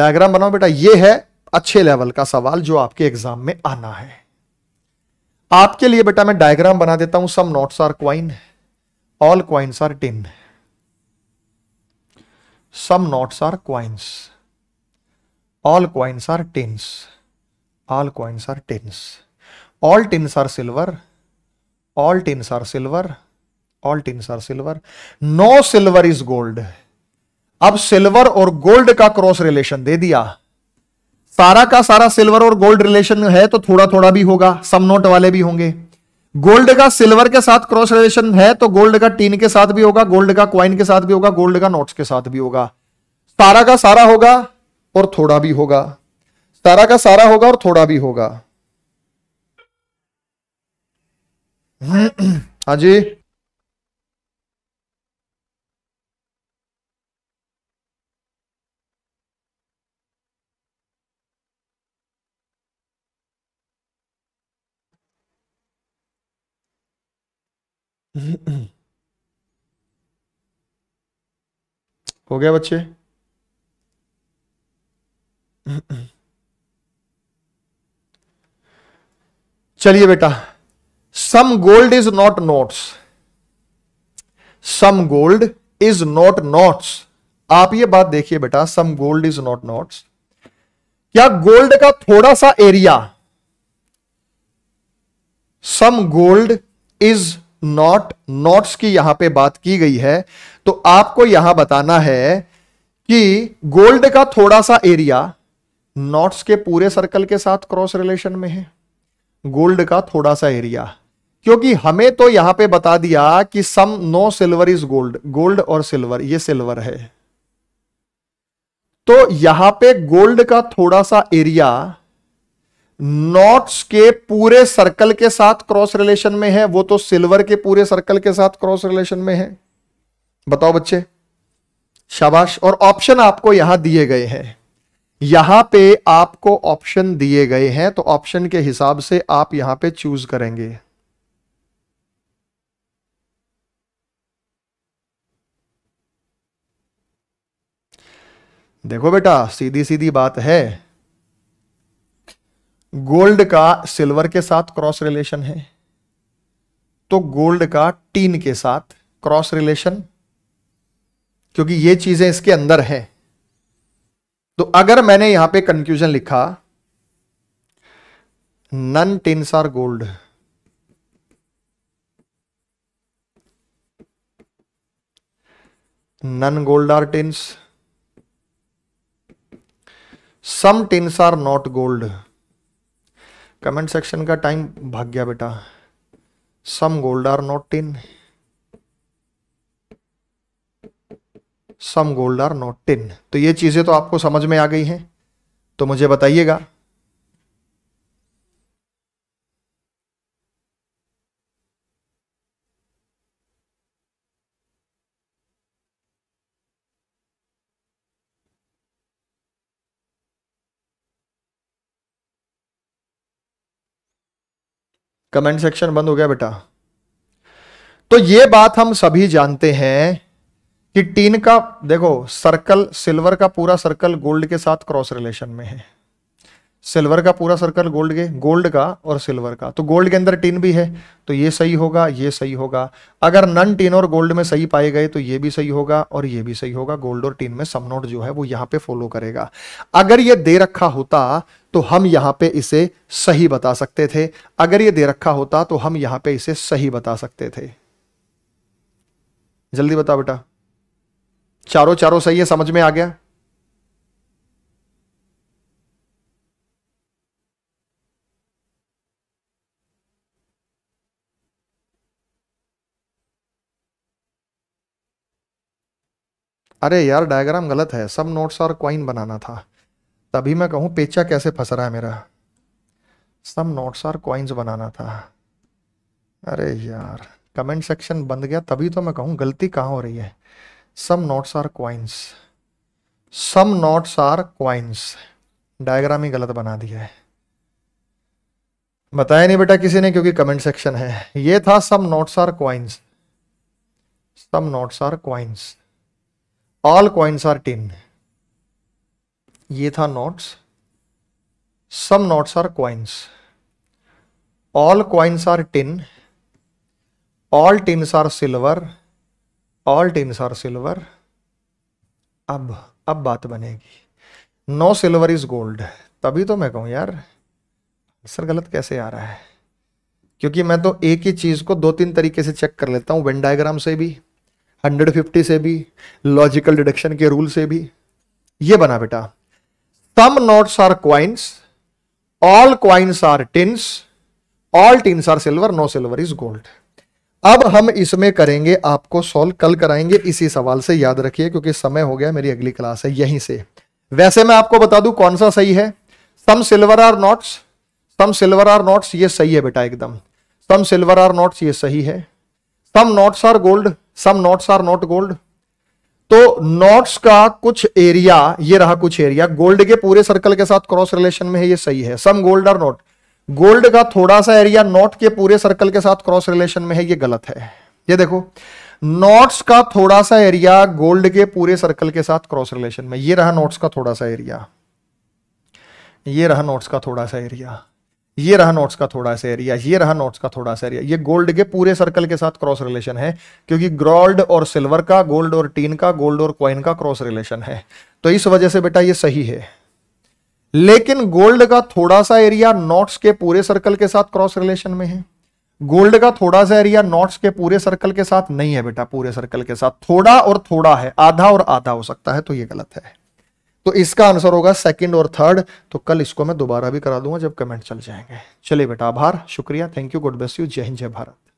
डायग्राम बनाओ बेटा ये है अच्छे लेवल का सवाल जो आपके एग्जाम में आना है आपके लिए बेटा मैं डायग्राम बना देता हूं सम नोट्स आर क्वाइन है all coins are tin some notes are coins all coins are tins all coins are tins all tins are silver all tins are silver all tins are silver no silver is gold अब silver और gold का cross relation दे दिया सारा का सारा silver और gold relation है तो थोड़ा थोड़ा भी होगा सम नोट वाले भी होंगे गोल्ड का सिल्वर के साथ क्रॉस रिलेशन है तो गोल्ड का टीन के साथ भी होगा गोल्ड का क्वाइन के साथ भी होगा गोल्ड का नोट्स के साथ भी होगा सारा का सारा होगा और थोड़ा भी होगा सारा का सारा होगा और थोड़ा भी होगा हाँ जी हो गया बच्चे चलिए बेटा some gold is not notes some gold is not notes आप ये बात देखिए बेटा some gold is not notes क्या गोल्ड का थोड़ा सा area some gold is not notes की यहां पे बात की गई है तो आपको यहां बताना है कि गोल्ड का थोड़ा सा एरिया नॉट्स के पूरे सर्कल के साथ क्रॉस रिलेशन में है गोल्ड का थोड़ा सा एरिया क्योंकि हमें तो यहां पे बता दिया कि some no silver is gold gold और सिल्वर ये सिल्वर है तो यहां पे गोल्ड का थोड़ा सा एरिया नॉट्स के पूरे सर्कल के साथ क्रॉस रिलेशन में है वो तो सिल्वर के पूरे सर्कल के साथ क्रॉस रिलेशन में है बताओ बच्चे शाबाश और ऑप्शन आपको यहां दिए गए हैं यहां पे आपको ऑप्शन दिए गए हैं तो ऑप्शन के हिसाब से आप यहां पे चूज करेंगे देखो बेटा सीधी सीधी बात है गोल्ड का सिल्वर के साथ क्रॉस रिलेशन है तो गोल्ड का टीन के साथ क्रॉस रिलेशन क्योंकि ये चीजें इसके अंदर है तो अगर मैंने यहां पे कंक्यूजन लिखा none tins are gold none gold are tins some tins are not gold comment section का टाइम भाग गया बेटा some gold are not in some gold are not in तो ये चीज़ें तो आपको समझ में आ गई हैं तो मुझे बताइएगा कमेंट सेक्शन बंद हो गया बेटा तो ये बात हम सभी जानते हैं कि टीन का देखो सर्कल सिल्वर का पूरा सर्कल गोल्ड के साथ क्रॉस रिलेशन में है सिल्वर का पूरा सर्कल गोल्ड के गोल्ड का और सिल्वर का तो गोल्ड के अंदर टिन भी है तो ये सही होगा ये सही होगा अगर नन टिन और गोल्ड में सही पाए गए तो ये भी सही होगा और ये भी सही होगा गोल्ड और टिन में नोट जो है वो यहाँ पे फॉलो करेगा अगर ये दे रखा होता तो हम यहाँ पे इसे सही बता सकते थे अगर ये दे रखा होता तो हम यहाँ पे इसे सही बता सकते थे जल्दी बता बेटा चारों चारों सही है समझ में आ गया अरे यार डायग्राम गलत है सब नोट्स और क्वाइन बनाना था तभी मैं कहूँ पेचा कैसे फंस रहा है मेरा सब नोट्स और क्वाइंस बनाना था अरे यार कमेंट सेक्शन बंद गया तभी तो मैं कहूँ गलती कहाँ हो रही है some notes are coins some notes are coins diagram ही गलत बना दिया है बताया नहीं बेटा किसी ने क्योंकि कमेंट सेक्शन है ये था some notes are coins some notes are coins all coins are tin ये था notes some notes are coins all coins are tin all tins are silver all tins are silver अब अब बात बनेगी no silver is gold तभी तो मैं कहूं यार सर गलत कैसे आ रहा है क्योंकि मैं तो एक ही चीज़ को दो तीन तरीके से चेक कर लेता हूं वेन डायग्राम से भी 150 से भी लॉजिकल डिडक्शन के रूल से भी ये बना बेटा some notes are coins all coins are tins all tins are silver no silver is gold अब हम इसमें करेंगे आपको सॉल्व कल कराएंगे इसी सवाल से याद रखिए क्योंकि समय हो गया मेरी अगली क्लास है यहीं से वैसे मैं आपको बता दूं कौन सा सही है some silver are notes some silver are notes ये सही है बेटा एकदम सम सिल्वर आर नोट्स ये सही है some notes are gold some notes are not gold तो नोट्स का कुछ एरिया ये रहा कुछ एरिया गोल्ड के पूरे सर्कल के साथ क्रॉस रिलेशन में है ये सही है some gold are not gold का थोड़ा सा एरिया नॉट के पूरे सर्कल के साथ क्रॉस रिलेशन में है ये गलत है ये देखो नॉट्स का थोड़ा सा एरिया गोल्ड के पूरे सर्कल के साथ क्रॉस रिलेशन में ये रहा नोट्स का थोड़ा सा एरिया ये रहा नोट्स का थोड़ा सा एरिया ये रहा नोट्स का थोड़ा सा एरिया ये रहा नोट्स का थोड़ा सा एरिया ये गोल्ड के पूरे सर्कल के साथ क्रॉस रिलेशन है क्योंकि गोल्ड और सिल्वर का गोल्ड और टीन का गोल्ड और क्वाइन का क्रॉस रिलेशन है तो इस वजह से बेटा ये सही है लेकिन गोल्ड का थोड़ा सा एरिया नोट्स के पूरे सर्कल के साथ क्रॉस रिलेशन में है गोल्ड का थोड़ा सा एरिया नोट्स के पूरे सर्कल के साथ नहीं है बेटा पूरे सर्कल के साथ थोड़ा और थोड़ा है आधा और आधा हो सकता है तो ये गलत है तो इसका आंसर होगा सेकंड और थर्ड तो कल इसको मैं दोबारा भी करा दूंगा जब कमेंट चल जाएंगे चलिए बेटा आभार शुक्रिया thank you good best you जय हिंद जय भारत